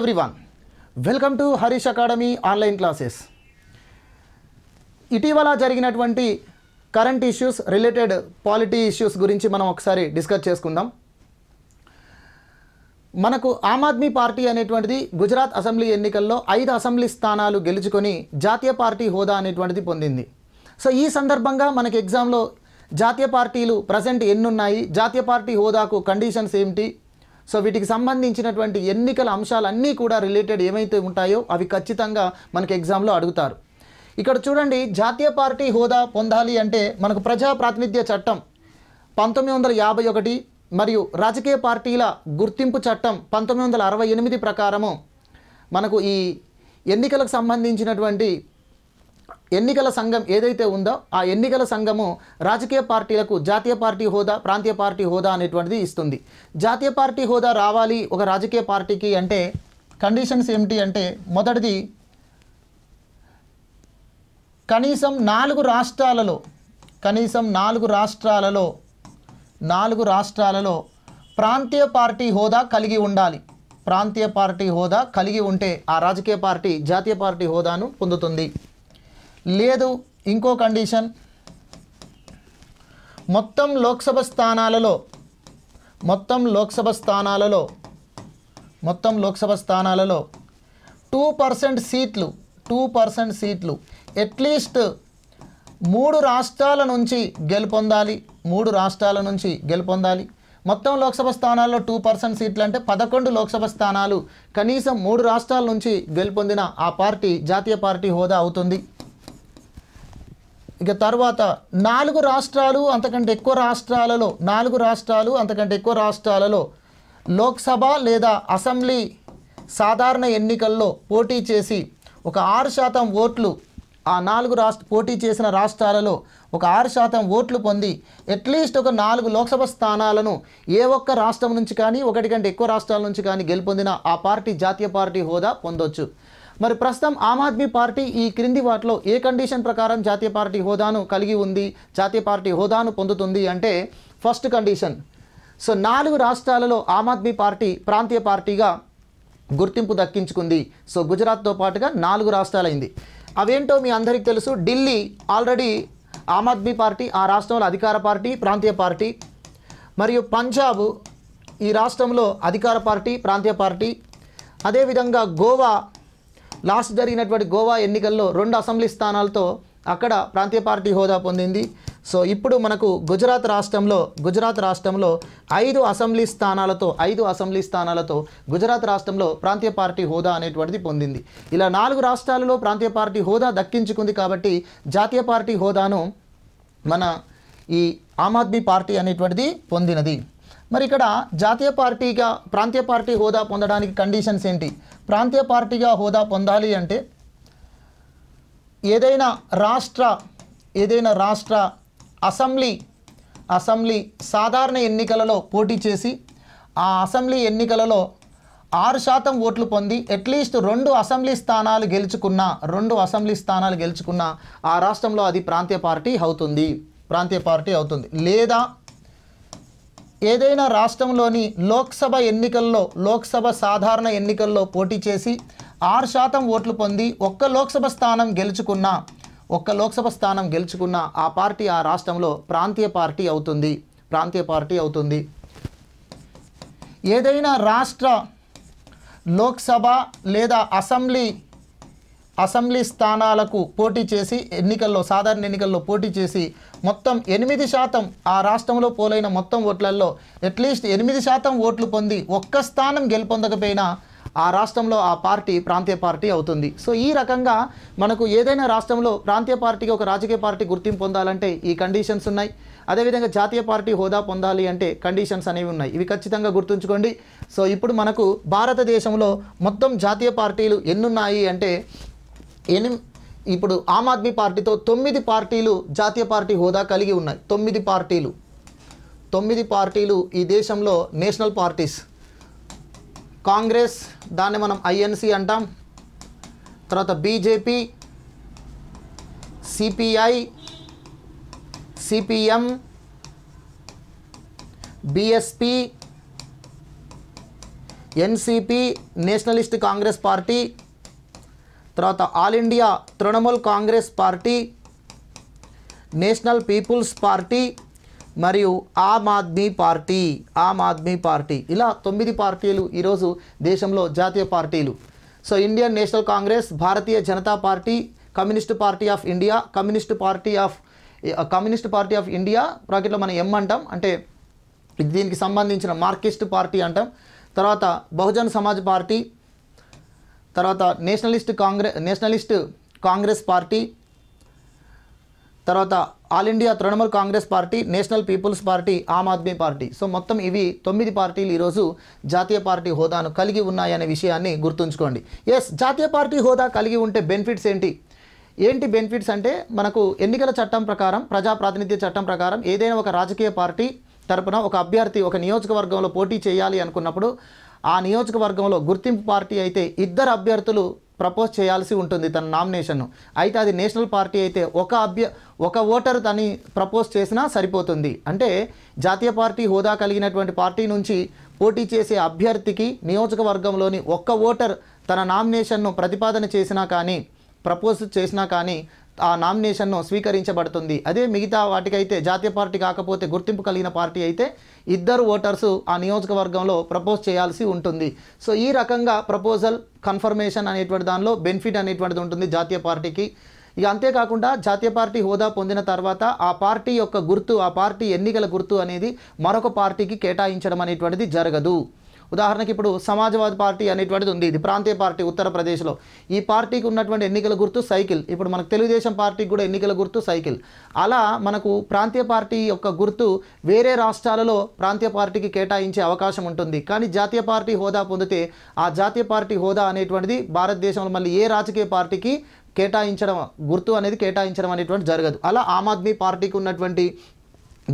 everyone welcome to Harish academy online classes ఇటీవల జరిగినటువంటి current issues related polity issues గురించి మనం ఒకసారి డిస్కస్ చేసుకుందాం మనకు ఆమ్ ఆద్మీ పార్టీ అనేటువంటిది గుజరాత్ అసెంబ్లీ ఎన్నికల్లో ఐదు అసెంబ్లీ స్థానాలు గెలుచుకొని జాతీయ పార్టీ హోదా అనేటువంటిది పొందింది సో ఈ సందర్భంగా మనకి ఎగ్జామ్లో జాతీయ పార్టీలు ప్రజెంట్ ఎన్నున్నాయి జాతీయ పార్టీ హోదాకు కండిషన్స్ ఏమిటి సో వీటికి సంబంధించినటువంటి ఎన్నికల అంశాలన్నీ కూడా రిలేటెడ్ ఏమైతే ఉంటాయో అవి ఖచ్చితంగా మనకి ఎగ్జామ్లో అడుగుతారు ఇక్కడ చూడండి జాతీయ పార్టీ హోదా పొందాలి అంటే మనకు ప్రజా ప్రాతినిధ్య చట్టం పంతొమ్మిది వందల యాభై ఒకటి మరియు రాజకీయ పార్టీల గుర్తింపు చట్టం పంతొమ్మిది వందల అరవై ఎనిమిది ప్రకారము మనకు ఈ ఎన్నికలకు సంబంధించినటువంటి ఎన్నికల సంఘం ఏదైతే ఉందో ఆ ఎన్నికల సంఘము రాజకీయ పార్టీలకు జాతీయ పార్టీ హోదా ప్రాంతీయ పార్టీ హోదా అనేటువంటిది ఇస్తుంది జాతీయ పార్టీ హోదా రావాలి ఒక రాజకీయ పార్టీకి అంటే కండిషన్స్ ఏమిటి అంటే మొదటిది కనీసం నాలుగు రాష్ట్రాలలో కనీసం నాలుగు రాష్ట్రాలలో నాలుగు రాష్ట్రాలలో ప్రాంతీయ పార్టీ హోదా కలిగి ఉండాలి ప్రాంతీయ పార్టీ హోదా కలిగి ఉంటే ఆ రాజకీయ పార్టీ జాతీయ పార్టీ హోదాను పొందుతుంది లేదు ఇంకో కండిషన్ మొత్తం లోక్సభ స్థానాలలో మొత్తం లోక్సభ స్థానాలలో మొత్తం లోక్సభ స్థానాలలో టూ పర్సెంట్ సీట్లు టూ పర్సెంట్ సీట్లు అట్లీస్ట్ మూడు రాష్ట్రాల నుంచి గెలుపొందాలి మూడు రాష్ట్రాల నుంచి గెలుపొందాలి మొత్తం లోక్సభ స్థానాల్లో టూ పర్సెంట్ సీట్లు అంటే పదకొండు లోక్సభ స్థానాలు కనీసం మూడు రాష్ట్రాల నుంచి గెలుపొందిన ఆ పార్టీ జాతీయ పార్టీ హోదా అవుతుంది ఇక తర్వాత నాలుగు రాష్ట్రాలు అంతకంటే ఎక్కువ రాష్ట్రాలలో నాలుగు రాష్ట్రాలు అంతకంటే ఎక్కువ రాష్ట్రాలలో లోక్సభ లేదా అసెంబ్లీ సాధారణ ఎన్నికల్లో పోటీ చేసి ఒక ఆరు శాతం ఓట్లు ఆ నాలుగు రాష్ట్ర పోటీ చేసిన రాష్ట్రాలలో ఒక ఆరు శాతం ఓట్లు పొంది అట్లీస్ట్ ఒక నాలుగు లోక్సభ స్థానాలను ఏ ఒక్క రాష్ట్రం నుంచి కానీ ఒకటి కంటే ఎక్కువ రాష్ట్రాల నుంచి కానీ గెలుపొందిన ఆ పార్టీ జాతీయ పార్టీ హోదా పొందొచ్చు మరి ప్రస్తుతం ఆమ్ ఆద్మీ పార్టీ ఈ క్రింది వాటిలో ఏ కండిషన్ ప్రకారం జాతీయ పార్టీ హోదాను కలిగి ఉంది జాతీయ పార్టీ హోదాను పొందుతుంది అంటే ఫస్ట్ కండిషన్ సో నాలుగు రాష్ట్రాలలో ఆమ్ ఆద్మీ పార్టీ ప్రాంతీయ పార్టీగా గుర్తింపు దక్కించుకుంది సో గుజరాత్తో పాటుగా నాలుగు రాష్ట్రాలైంది అవేంటో మీ అందరికీ తెలుసు ఢిల్లీ ఆల్రెడీ ఆమ్ ఆద్మీ పార్టీ ఆ రాష్ట్రంలో అధికార పార్టీ ప్రాంతీయ పార్టీ మరియు పంజాబ్ ఈ రాష్ట్రంలో అధికార పార్టీ ప్రాంతీయ పార్టీ అదేవిధంగా గోవా లాస్ట్ జరిగినటువంటి గోవా ఎన్నికల్లో రెండు అసెంబ్లీ స్థానాలతో అక్కడ ప్రాంతీయ పార్టీ హోదా పొందింది సో ఇప్పుడు మనకు గుజరాత్ రాష్ట్రంలో గుజరాత్ రాష్ట్రంలో ఐదు అసెంబ్లీ స్థానాలతో ఐదు అసెంబ్లీ స్థానాలతో గుజరాత్ రాష్ట్రంలో ప్రాంతీయ పార్టీ హోదా అనేటువంటిది పొందింది ఇలా నాలుగు రాష్ట్రాలలో ప్రాంతీయ పార్టీ హోదా దక్కించుకుంది కాబట్టి జాతీయ పార్టీ హోదాను మన ఈ ఆమ్ ఆద్మీ పార్టీ అనేటువంటిది పొందినది మరి ఇక్కడ జాతీయ పార్టీగా ప్రాంతీయ పార్టీ హోదా పొందడానికి కండిషన్స్ ఏంటి ప్రాంతీయ పార్టీగా హోదా పొందాలి అంటే ఏదైనా రాష్ట్ర ఏదైనా రాష్ట్ర అసెంబ్లీ అసెంబ్లీ సాధారణ ఎన్నికలలో పోటీ చేసి ఆ అసెంబ్లీ ఎన్నికలలో ఆరు శాతం ఓట్లు పొంది అట్లీస్ట్ రెండు అసెంబ్లీ స్థానాలు గెలుచుకున్న రెండు అసెంబ్లీ స్థానాలు గెలుచుకున్న ఆ రాష్ట్రంలో అది ప్రాంతీయ పార్టీ అవుతుంది ప్రాంతీయ పార్టీ అవుతుంది లేదా ఏదైనా రాష్ట్రంలోని లోక్సభ ఎన్నికల్లో లోక్సభ సాధారణ ఎన్నికల్లో పోటీ చేసి ఆరు శాతం ఓట్లు పొంది ఒక్క లోక్సభ స్థానం గెలుచుకున్న ఒక్క లోక్సభ స్థానం గెలుచుకున్న ఆ పార్టీ ఆ రాష్ట్రంలో ప్రాంతీయ పార్టీ అవుతుంది ప్రాంతీయ పార్టీ అవుతుంది ఏదైనా రాష్ట్ర లోక్సభ లేదా అసెంబ్లీ అసెంబ్లీ స్థానాలకు పోటీ చేసి ఎన్నికల్లో సాధారణ ఎన్నికల్లో పోటీ చేసి మొత్తం ఎనిమిది శాతం ఆ రాష్ట్రంలో పోలైన మొత్తం ఓట్లల్లో అట్లీస్ట్ ఎనిమిది శాతం ఓట్లు పొంది ఒక్క స్థానం గెలుపొందకపోయినా ఆ రాష్ట్రంలో ఆ పార్టీ ప్రాంతీయ పార్టీ అవుతుంది సో ఈ రకంగా మనకు ఏదైనా రాష్ట్రంలో ప్రాంతీయ పార్టీకి ఒక రాజకీయ పార్టీ గుర్తింపు పొందాలంటే ఈ కండిషన్స్ ఉన్నాయి అదేవిధంగా జాతీయ పార్టీ హోదా పొందాలి అంటే కండిషన్స్ అనేవి ఉన్నాయి ఇవి ఖచ్చితంగా గుర్తుంచుకోండి సో ఇప్పుడు మనకు భారతదేశంలో మొత్తం జాతీయ పార్టీలు ఎన్నున్నాయి అంటే ఎనిమి ఇప్పుడు ఆమ్ ఆద్మీ పార్టీతో తొమ్మిది పార్టీలు జాతీయ పార్టీ హోదా కలిగి ఉన్నాయి తొమ్మిది పార్టీలు తొమ్మిది పార్టీలు ఈ దేశంలో నేషనల్ పార్టీస్ కాంగ్రెస్ దాన్ని మనం ఐఎన్సి అంటాం తర్వాత BJP CPI CPM BSP NCP Nationalist Congress Party తర్వాత All India Trinamool Congress Party National People's Party మరియు ఆమ్ ఆద్మీ పార్టీ ఆమ్ ఆద్మీ పార్టీ ఇలా తొమ్మిది పార్టీలు ఈరోజు దేశంలో జాతీయ పార్టీలు so Indian National Congress Bharatiya Janata Party Communist Party of India Communist Party of Communist Party of India బ్రాకెట్లో మనం ఎం అంటాం అంటే దీనికి సంబంధించిన మార్కిస్ట్ పార్టీ అంటాం తర్వాత బహుజన్ సమాజ్ పార్టీ తర్వాత Nationalist Congress Nationalist Congress Party తర్వాత All India Trinamool Congress Party National People's Party Aam Aadmi Party so మొత్తం ఇవి తొమ్మిది పార్టీలు ఈరోజు జాతీయ పార్టీ హోదాను కలిగి ఉన్నాయనే విషయాన్ని గుర్తుంచుకోండి ఎస్ జాతీయ పార్టీ హోదా కలిగి ఉంటే బెనిఫిట్స్ ఏంటి ఏంటి బెనిఫిట్స్ అంటే మనకు ఎన్నికల చట్టం ప్రకారం ప్రజాప్రాతినిధ్య చట్టం ప్రకారం ఏదైనా ఒక రాజకీయ పార్టీ తరపున ఒక అభ్యర్థి ఒక నియోజకవర్గంలో పోటీ చేయాలి అనుకున్నప్పుడు ఆ నియోజకవర్గంలో గుర్తింపు పార్టీ అయితే ఇద్దరు అభ్యర్థులు ప్రపోజ్ చేయాల్సి ఉంటుంది తన నామినేషన్ను అయితే అది నేషనల్ పార్టీ అయితే ఒక అభ్య ఒక ఓటరు తని ప్రపోజ్ చేసినా సరిపోతుంది అంటే జాతీయ పార్టీ హోదా కలిగినటువంటి పార్టీ నుంచి పోటీ చేసే అభ్యర్థికి నియోజకవర్గంలోని ఒక్క ఓటర్ తన నామినేషన్ను ప్రతిపాదన చేసినా కానీ ప్రపోజ్ చేసినా కానీ ఆ నామినేషన్ను స్వీకరించబడుతుంది అదే మిగతా వాటికైతే జాతీయ పార్టీ కాకపోతే గుర్తింపు కలిగిన పార్టీ అయితే ఇద్దరు ఓటర్సు ఆ నియోజకవర్గంలో ప్రపోజ్ చేయాల్సి ఉంటుంది సో ఈ రకంగా ప్రపోజల్ కన్ఫర్మేషన్ అనేటువంటి దానిలో బెనిఫిట్ అనేటువంటిది ఉంటుంది జాతీయ పార్టీకి ఇక అంతేకాకుండా జాతీయ పార్టీ హోదా పొందిన తర్వాత ఆ పార్టీ యొక్క గుర్తు ఆ పార్టీ ఎన్నికల గుర్తు అనేది మరొక పార్టీకి కేటాయించడం అనేటువంటిది జరగదు ఉదాహరణకి ఇప్పుడు సమాజ్వాద్ పార్టీ అనేటువంటిది ఉంది ఇది ప్రాంతీయ పార్టీ ఉత్తరప్రదేశ్లో ఈ పార్టీకి ఉన్నటువంటి ఎన్నికల గుర్తు సైకిల్ ఇప్పుడు మనకు తెలుగుదేశం పార్టీకి కూడా ఎన్నికల గుర్తు సైకిల్ అలా మనకు ప్రాంతీయ పార్టీ యొక్క గుర్తు వేరే రాష్ట్రాలలో ప్రాంతీయ పార్టీకి కేటాయించే అవకాశం ఉంటుంది కానీ జాతీయ పార్టీ హోదా పొందితే ఆ జాతీయ పార్టీ హోదా అనేటువంటిది భారతదేశంలో మళ్ళీ ఏ రాజకీయ పార్టీకి కేటాయించడం గుర్తు అనేది కేటాయించడం అనేటువంటి జరగదు అలా ఆమ్ ఆద్మీ పార్టీకి ఉన్నటువంటి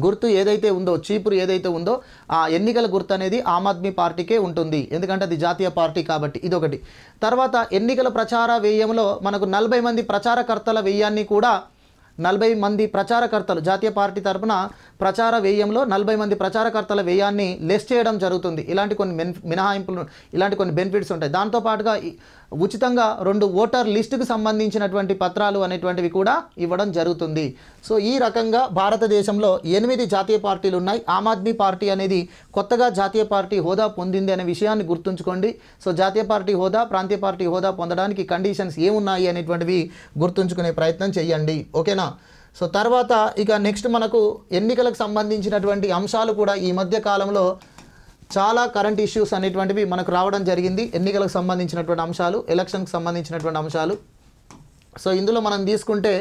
గుర్తు ఏదైతే ఉందో చీపురు ఏదైతే ఉందో ఆ ఎన్నికల గుర్తు అనేది ఆమ్ ఆద్మీ పార్టీకే ఉంటుంది ఎందుకంటే అది జాతీయ పార్టీ కాబట్టి ఇదొకటి తర్వాత ఎన్నికల ప్రచార వ్యయంలో మనకు నలభై మంది ప్రచారకర్తల వ్యయాన్ని కూడా నలభై మంది ప్రచారకర్తలు జాతీయ పార్టీ తరపున ప్రచార వ్యయంలో నలభై మంది ప్రచారకర్తల వ్యయాన్ని లెస్ చేయడం జరుగుతుంది ఇలాంటి కొన్ని మినహాయింపులు ఇలాంటి కొన్ని బెనిఫిట్స్ ఉంటాయి దాంతోపాటుగా ఉచితంగా రెండు ఓటర్ లిస్టుకు సంబంధించినటువంటి పత్రాలు అనేటువంటివి కూడా ఇవ్వడం జరుగుతుంది సో ఈ రకంగా భారతదేశంలో ఎనిమిది జాతీయ పార్టీలు ఉన్నాయి ఆమ్ ఆద్మీ పార్టీ అనేది కొత్తగా జాతీయ పార్టీ హోదా పొందింది అనే విషయాన్ని గుర్తుంచుకోండి సో జాతీయ పార్టీ హోదా ప్రాంతీయ పార్టీ హోదా పొందడానికి కండిషన్స్ ఏమున్నాయి అనేటువంటివి గుర్తుంచుకునే ప్రయత్నం చేయండి ఓకేనా సో తర్వాత ఇక నెక్స్ట్ మనకు ఎన్నికలకు సంబంధించినటువంటి అంశాలు కూడా ఈ మధ్య కాలంలో చాలా కరెంట్ ఇష్యూస్ అనేటువంటివి మనకు రావడం జరిగింది ఎన్నికలకు సంబంధించినటువంటి అంశాలు ఎలక్షన్కి సంబంధించినటువంటి అంశాలు సో ఇందులో మనం తీసుకుంటే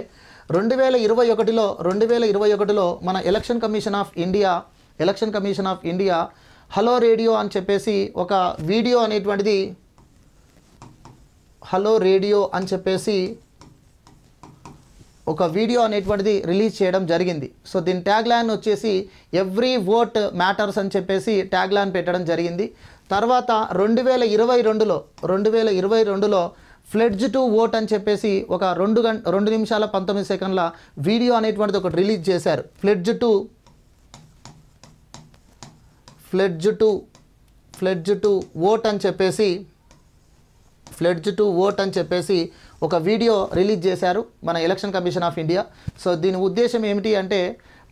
రెండు వేల ఇరవై ఒకటిలో రెండు వేల ఇరవై ఒకటిలో మన Election Commission of India Election Commission of India hello radio అని చెప్పేసి ఒక వీడియో అనేటువంటిది హలో రేడియో అని చెప్పేసి ఒక వీడియో అనేటువంటిది రిలీజ్ చేయడం జరిగింది సో దీని ట్యాగ్ ల్యాన్ వచ్చేసి ఎవ్రీ ఓట్ మ్యాటర్స్ అని చెప్పేసి ట్యాగ్ ల్యాన్ పెట్టడం జరిగింది తర్వాత రెండు వేల ఇరవై రెండులో రెండు వేల ఇరవై రెండులో ఫ్లెడ్జ్ టు ఓట్ అని చెప్పేసి ఒక రెండు గం రెండు నిమిషాల పంతొమ్మిది సెకండ్ల వీడియో అనేటువంటిది ఒకటి రిలీజ్ చేశారు pledge to pledge to pledge to vote అని చెప్పేసి ఫ్లెడ్జ్ టు ఓట్ అని చెప్పేసి ఒక వీడియో రిలీజ్ చేశారు మన Election Commission of India so దీని ఉద్దేశం ఏమిటి అంటే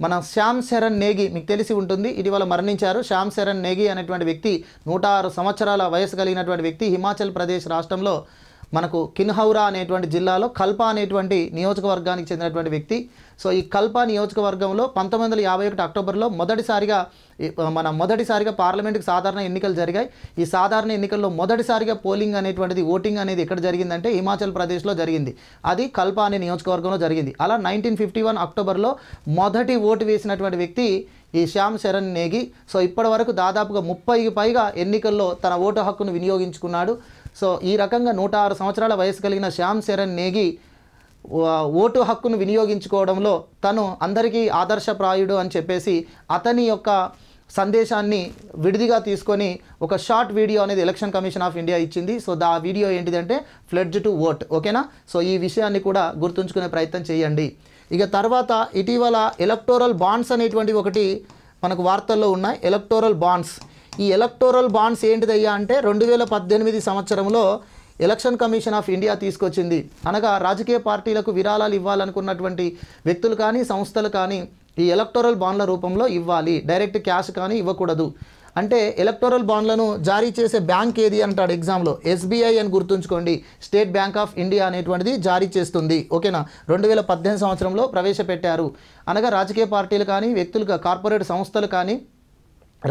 మన శ్యామ్ శరణ్ నేగి మీకు తెలిసి ఉంటుంది ఇటీవల మరణించారు శ్యామ్ శరణ్ నేగి అనేటువంటి వ్యక్తి నూట ఆరు సంవత్సరాల వయసు కలిగినటువంటి వ్యక్తి హిమాచల్ ప్రదేశ్ రాష్ట్రంలో మనకు కిన్హౌరా అనేటువంటి జిల్లాలో కల్పా అనేటువంటి నియోజకవర్గానికి చెందినటువంటి వ్యక్తి సో ఈ కల్ప నియోజకవర్గంలో పంతొమ్మిది వందల యాభై ఒకటి అక్టోబర్లో మొదటిసారిగా మన మొదటిసారిగా పార్లమెంట్కి సాధారణ ఎన్నికలు జరిగాయి ఈ సాధారణ ఎన్నికల్లో మొదటిసారిగా పోలింగ్ అనేటువంటిది ఓటింగ్ అనేది ఎక్కడ జరిగిందంటే హిమాచల్ ప్రదేశ్లో జరిగింది అది కల్ప అనే నియోజకవర్గంలో జరిగింది అలా నైన్టీన్ ఫిఫ్టీ వన్ అక్టోబర్లో మొదటి ఓటు వేసినటువంటి వ్యక్తి ఈ శ్యామ్ శరణ్ నేగి సో ఇప్పటి వరకు దాదాపుగా ముప్పైకి పైగా ఎన్నికల్లో తన ఓటు హక్కును వినియోగించుకున్నాడు సో ఈ రకంగా నూట ఆరు సంవత్సరాల వయసు కలిగిన శ్యామ్ శరణ్ నేగి ఓటు హక్కును వినియోగించుకోవడంలో తను అందరికీ ఆదర్శప్రాయుడు అని చెప్పేసి అతని యొక్క సందేశాన్ని విడిదిగా తీసుకొని ఒక షార్ట్ వీడియో అనేది ఎలక్షన్ కమిషన్ ఆఫ్ ఇండియా ఇచ్చింది సో దా వీడియో ఏంటిదంటే ఫ్లెడ్జ్ టు ఓట్ ఓకేనా సో ఈ విషయాన్ని కూడా గుర్తుంచుకునే ప్రయత్నం చేయండి ఇక తర్వాత ఇటీవల ఎలక్టోరల్ బాండ్స్ అనేటువంటి ఒకటి మనకు వార్తల్లో ఉన్నాయి ఎలక్టోరల్ బాండ్స్ ఈ ఎలక్టోరల్ బాండ్స్ ఏంటిదయ్యా అంటే రెండు వేల పద్దెనిమిది సంవత్సరంలో ఎలక్షన్ కమిషన్ ఆఫ్ ఇండియా తీసుకొచ్చింది అనగా రాజకీయ పార్టీలకు విరాళాలు ఇవ్వాలనుకున్నటువంటి వ్యక్తులు కానీ సంస్థలు కానీ ఈ ఎలక్టోరల్ బాండ్ల రూపంలో ఇవ్వాలి డైరెక్ట్ క్యాష్ కానీ ఇవ్వకూడదు అంటే ఎలక్టోరల్ బాండ్లను జారీ చేసే బ్యాంక్ ఏది అంటాడు ఎగ్జామ్లో ఎస్బీఐ అని గుర్తుంచుకోండి స్టేట్ బ్యాంక్ ఆఫ్ ఇండియా అనేటువంటిది జారీ చేస్తుంది ఓకేనా రెండు వేల పద్దెనిమిది సంవత్సరంలో ప్రవేశపెట్టారు అనగా రాజకీయ పార్టీలు కానీ వ్యక్తులుగా కార్పొరేట్ సంస్థలు కానీ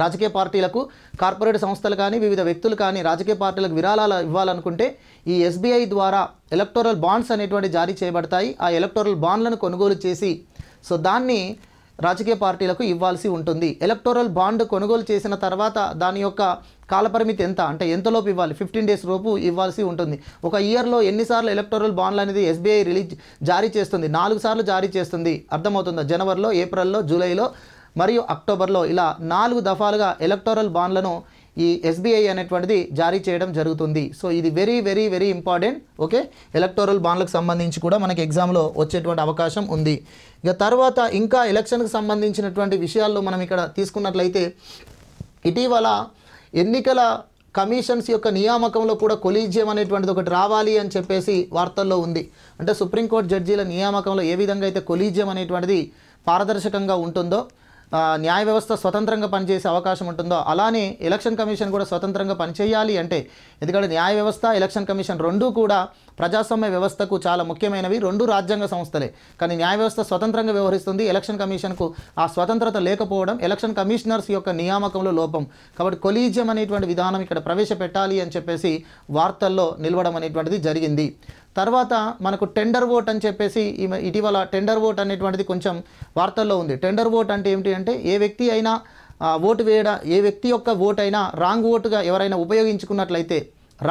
రాజకీయ పార్టీలకు కార్పొరేట్ సంస్థలు కానీ వివిధ వ్యక్తులు కానీ రాజకీయ పార్టీలకు విరాళాలు ఇవ్వాలనుకుంటే ఈ ఎస్బీఐ ద్వారా ఎలక్టోరల్ బాండ్స్ అనేటువంటి జారీ చేయబడతాయి ఆ ఎలక్టోరల్ బాండ్లను కొనుగోలు చేసి సో దాన్ని రాజకీయ పార్టీలకు ఇవ్వాల్సి ఉంటుంది ఎలక్టోరల్ బాండ్ కొనుగోలు చేసిన తర్వాత దాని యొక్క కాలపరిమితి ఎంత అంటే ఎంతలోపు ఇవ్వాలి ఫిఫ్టీన్ డేస్ లోపు ఇవ్వాల్సి ఉంటుంది ఒక ఇయర్లో ఎన్నిసార్లు ఎలక్టోరల్ బాండ్లు అనేది ఎస్బీఐ రిలీజ్ జారీ చేస్తుంది నాలుగు సార్లు జారీ చేస్తుంది అర్థమవుతుందా జనవరిలో ఏప్రిల్లో జూలైలో మరియు అక్టోబర్లో ఇలా నాలుగు దఫాలుగా ఎలక్టోరల్ బాండ్లను ఈ ఎస్బీఐ అనేటువంటిది జారీ చేయడం జరుగుతుంది సో ఇది very very very important okay electoral బాండ్లకు సంబంధించి కూడా మనకి ఎగ్జామ్లో వచ్చేటువంటి అవకాశం ఉంది ఇక తర్వాత ఇంకా ఎలక్షన్కి సంబంధించినటువంటి విషయాల్లో మనం ఇక్కడ తీసుకున్నట్లయితే ఇటీవల ఎన్నికల కమిషన్స్ యొక్క నియామకంలో కూడా కొలీజియం అనేటువంటిది ఒకటి రావాలి అని చెప్పేసి వార్తల్లో ఉంది అంటే సుప్రీంకోర్టు జడ్జీల నియామకంలో ఏ విధంగా అయితే కొలీజియం అనేటువంటిది పారదర్శకంగా ఉంటుందో న్యాయ వ్యవస్థ స్వతంత్రంగా పనిచేసే అవకాశం ఉంటుందో అలానే ఎలక్షన్ కమిషన్ కూడా స్వతంత్రంగా పనిచేయాలి అంటే ఎందుకంటే న్యాయ వ్యవస్థ ఎలక్షన్ కమిషన్ రెండూ కూడా ప్రజాస్వామ్య వ్యవస్థకు చాలా ముఖ్యమైనవి రెండు రాజ్యాంగ సంస్థలే కానీ న్యాయ వ్యవస్థ స్వతంత్రంగా వ్యవహరిస్తుంది ఎలక్షన్ కమిషన్కు ఆ స్వతంత్రత లేకపోవడం ఎలక్షన్ కమిషనర్స్ యొక్క నియామకంలో లోపం కాబట్టి కొలీజియం అనేటువంటి విధానం ఇక్కడ ప్రవేశపెట్టాలి అని చెప్పేసి వార్తల్లో నిలవడం అనేటువంటిది జరిగింది తర్వాత మనకు టెండర్ ఓట్ అని చెప్పేసి ఇటీవల టెండర్ ఓట్ అనేటువంటిది కొంచెం వార్తల్లో ఉంది టెండర్ ఓట్ అంటే ఏమిటి అంటే ఏ వ్యక్తి అయినా ఓటు వేయడ ఏ వ్యక్తి యొక్క ఓటు అయినా రాంగ్ ఓటుగా ఎవరైనా ఉపయోగించుకున్నట్లయితే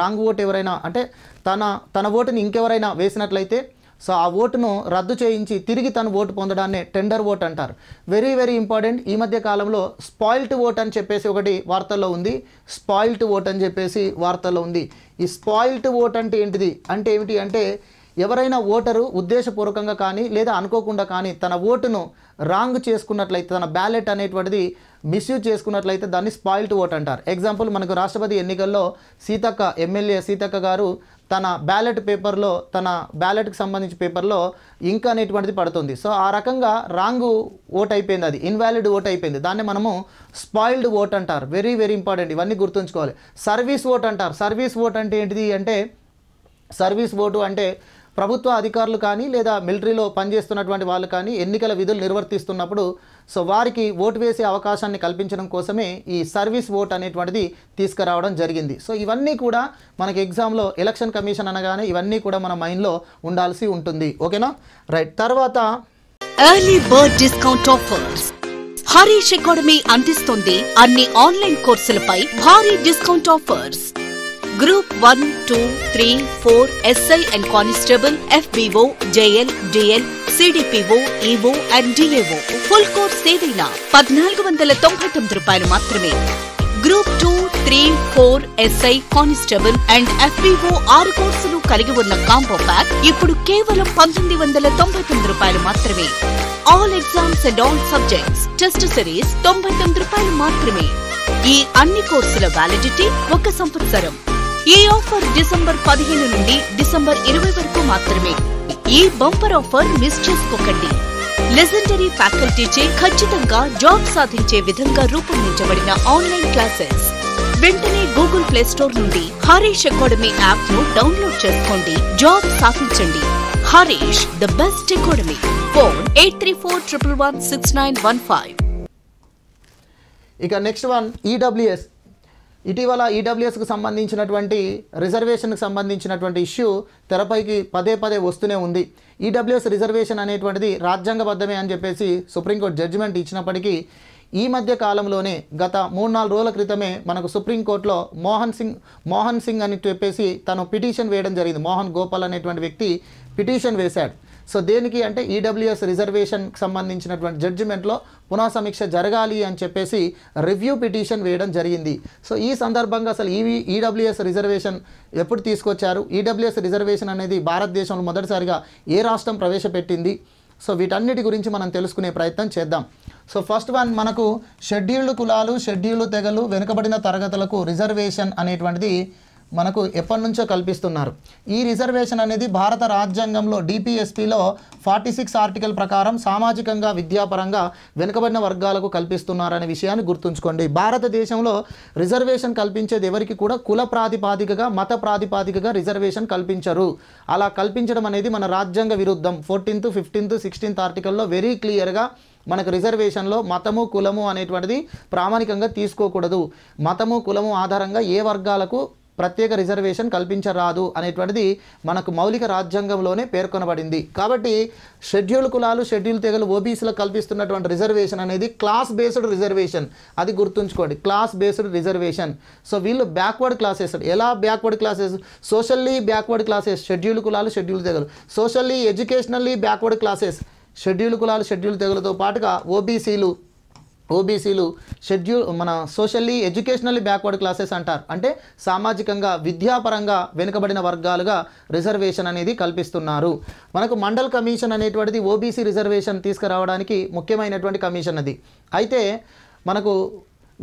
రాంగ్ ఓట్ ఎవరైనా అంటే తన తన ఓటుని ఇంకెవరైనా వేసినట్లయితే సో ఆ ఓటును రద్దు చేయించి తిరిగి తను ఓటు పొందడాన్ని టెండర్ ఓట్ అంటారు వెరీ వెరీ ఇంపార్టెంట్ ఈ మధ్య కాలంలో స్పాయిల్ట్ ఓట్ అని చెప్పేసి ఒకటి వార్తల్లో ఉంది స్పాయిల్ట్ ఓట్ అని చెప్పేసి వార్తల్లో ఉంది ఈ స్పాయిల్డ్ ఓట్ అంటే ఏంటిది అంటే ఏమిటి అంటే ఎవరైనా ఓటరు ఉద్దేశపూర్వకంగా కానీ లేదా అనుకోకుండా కానీ తన ఓటును రాంగ్ చేసుకున్నట్లయితే తన బ్యాలెట్ అనేటువంటిది మిస్యూజ్ చేసుకున్నట్లయితే దాన్ని స్పాయిల్డ్ ఓట్ అంటారు ఎగ్జాంపుల్ మనకు రాష్ట్రపతి ఎన్నికల్లో సీతక్క ఎమ్మెల్యే సీతక్క గారు తన బ్యాలెట్ పేపర్లో తన బ్యాలెట్కి సంబంధించిన పేపర్లో ఇంక్ అనేటువంటిది పడుతుంది సో ఆ రకంగా రాంగ్ ఓట్ అయిపోయింది అది ఇన్వాలిడ్ ఓట్ అయిపోయింది దాన్ని మనము స్పాయిల్డ్ ఓట్ అంటారు వెరీ వెరీ ఇంపార్టెంట్ ఇవన్నీ గుర్తుంచుకోవాలి సర్వీస్ ఓట్ అంటారు సర్వీస్ ఓట్ అంటే ఏంటిది అంటే సర్వీస్ ఓటు అంటే ప్రభుత్వ అధికారులు కానీ లేదా మిలిటరీలో పనిచేస్తున్నటువంటి వాళ్ళు కానీ ఎన్నికల విధులు నిర్వర్తిస్తున్నప్పుడు సో వారికి ఓటు వేసే అవకాశాన్ని కల్పించడం కోసమే ఈ సర్వీస్ ఓట్ అనేటువంటిది తీసుకురావడం జరిగింది సో ఇవన్నీ కూడా మనకి ఎగ్జామ్లో ఎలక్షన్ కమిషన్ అనగానే ఇవన్నీ కూడా మన మైండ్లో ఉండాల్సి ఉంటుంది ఓకేనా రైట్ తర్వాత డిస్కౌంట్ హరీష్ అకాడమీ అందిస్తుంది అన్ని ఆన్లైన్ కోర్సులపై భారీ discount offers group one two three four SI and constable FBO JL DL CDPO EO and DAO full course సేవైన పద్నాలుగు వందల తొంభై తొమ్మిది రూపాయలు మాత్రమే group two three four SI constable and FBO ఆరు కోర్సులు కలిగి ఉన్న కాంబో ప్యాక్ ఇప్పుడు కేవలం పంతొమ్మిది వందల తొంభై తొమ్మిది రూపాయలు మాత్రమే all exams and all subjects test series తొంభై తొమ్మిది రూపాయలు మాత్రమే ఈ అన్ని కోర్సుల వ్యాలిడిటీ ఒక సంవత్సరం ఈ ఆఫర్ డిసెంబర్ పదిహేను నుండి డిసెంబర్ ఇరవై వరకు మాత్రమే ఈ బంపర్ ఆఫర్ మిస్ చేసుకోకండి లెజెండరీ ఫ్యాకల్టీచే ఖచ్చితంగా జాబ్ సాధించే విధంగా రూపొందించబడిన ఆన్లైన్ క్లాసెస్ వెంటనే గూగుల్ ప్లే స్టోర్ నుండి హరీష్ అకాడమీ యాప్ ను డౌన్లోడ్ చేసుకోండి జాబ్ సాధించండి Harish the best academy phone eight three four triple one six nine one five ఇక నెక్స్ట్ వన్ ఈడబ్ల్యూఎస్ e ఇటీవల ఈడబ్ల్యూఎస్కి e సంబంధించినటువంటి రిజర్వేషన్కు సంబంధించినటువంటి ఇష్యూ తెరపైకి పదే పదే వస్తూనే ఉంది ఈడబ్ల్యూఎస్ e రిజర్వేషన్ అనేటువంటిది రాజ్యాంగబద్ధమే అని చెప్పేసి సుప్రీంకోర్టు జడ్జిమెంట్ ఇచ్చినప్పటికీ ఈ మధ్య కాలంలోనే గత మూడు నాలుగు రోజుల క్రితమే మనకు సుప్రీంకోర్టులో మోహన్ సింగ్ మోహన్ సింగ్ అని చెప్పేసి తను పిటిషన్ వేయడం జరిగింది మోహన్ గోపాల్ అనేటువంటి వ్యక్తి పిటిషన్ వేశాడు సో దేనికి అంటే ఈడబ్ల్యూఎస్ e రిజర్వేషన్కి సంబంధించినటువంటి జడ్జిమెంట్లో పునః సమీక్ష జరగాలి అని చెప్పేసి రివ్యూ పిటిషన్ వేయడం జరిగింది సో ఈ సందర్భంగా అసలు ఈవీ ఈడబ్ల్యూఎస్ e రిజర్వేషన్ ఎప్పుడు తీసుకొచ్చారు ఈడబ్ల్యూఎస్ e రిజర్వేషన్ అనేది భారతదేశంలో మొదటిసారిగా ఏ రాష్ట్రం ప్రవేశపెట్టింది సో వీటన్నిటి గురించి మనం తెలుసుకునే ప్రయత్నం చేద్దాం సో ఫస్ట్ వన్ మనకు షెడ్యూల్డ్ కులాలు షెడ్యూల్డ్ తెగలు వెనుకబడిన తరగతులకు రిజర్వేషన్ అనేటువంటిది మనకు ఎప్పటి నుంచో కల్పిస్తున్నారు ఈ రిజర్వేషన్ అనేది భారత రాజ్యాంగంలో డిపిఎస్పిలో ఫార్టీ సిక్స్ ఆర్టికల్ ప్రకారం సామాజికంగా విద్యాపరంగా వెనుకబడిన వర్గాలకు కల్పిస్తున్నారనే విషయాన్ని గుర్తుంచుకోండి భారతదేశంలో రిజర్వేషన్ కల్పించేది ఎవరికి కూడా కుల ప్రాతిపాదికగా మత ప్రాతిపాదికగా రిజర్వేషన్ కల్పించరు అలా కల్పించడం అనేది మన రాజ్యాంగ విరుద్ధం ఫోర్టీన్త్ ఫిఫ్టీన్త్ సిక్స్టీన్త్ ఆర్టికల్లో వెరీ క్లియర్గా మనకు రిజర్వేషన్లో మతము కులము అనేటువంటిది ప్రామాణికంగా తీసుకోకూడదు మతము కులము ఆధారంగా ఏ వర్గాలకు ప్రత్యేక రిజర్వేషన్ కల్పించరాదు అనేటువంటిది మనకు మౌలిక రాజ్యాంగంలోనే పేర్కొనబడింది కాబట్టి షెడ్యూల్ కులాలు షెడ్యూల్ తెగలు ఓబీసీలకు కల్పిస్తున్నటువంటి రిజర్వేషన్ అనేది క్లాస్ బేస్డ్ రిజర్వేషన్ అది గుర్తుంచుకోండి క్లాస్ బేస్డ్ రిజర్వేషన్ సో వీళ్ళు బ్యాక్వర్డ్ క్లాసెస్ ఎలా backward classes socially backward classes schedule కులాలు షెడ్యూల్ తెగలు socially educationally backward classes schedule కులాలు షెడ్యూల్ తెగలతో పాటుగా ఓబీసీలు ఓబీసీలు షెడ్యూల్ మన సోషల్లీ ఎడ్యుకేషనల్లీ బ్యాక్వర్డ్ క్లాసెస్ అంటారు అంటే సామాజికంగా విద్యాపరంగా వెనుకబడిన వర్గాలుగా రిజర్వేషన్ అనేది కల్పిస్తున్నారు మనకు మండల్ కమిషన్ అనేటువంటిది ఓబీసీ రిజర్వేషన్ తీసుకురావడానికి ముఖ్యమైనటువంటి కమిషన్ అది అయితే మనకు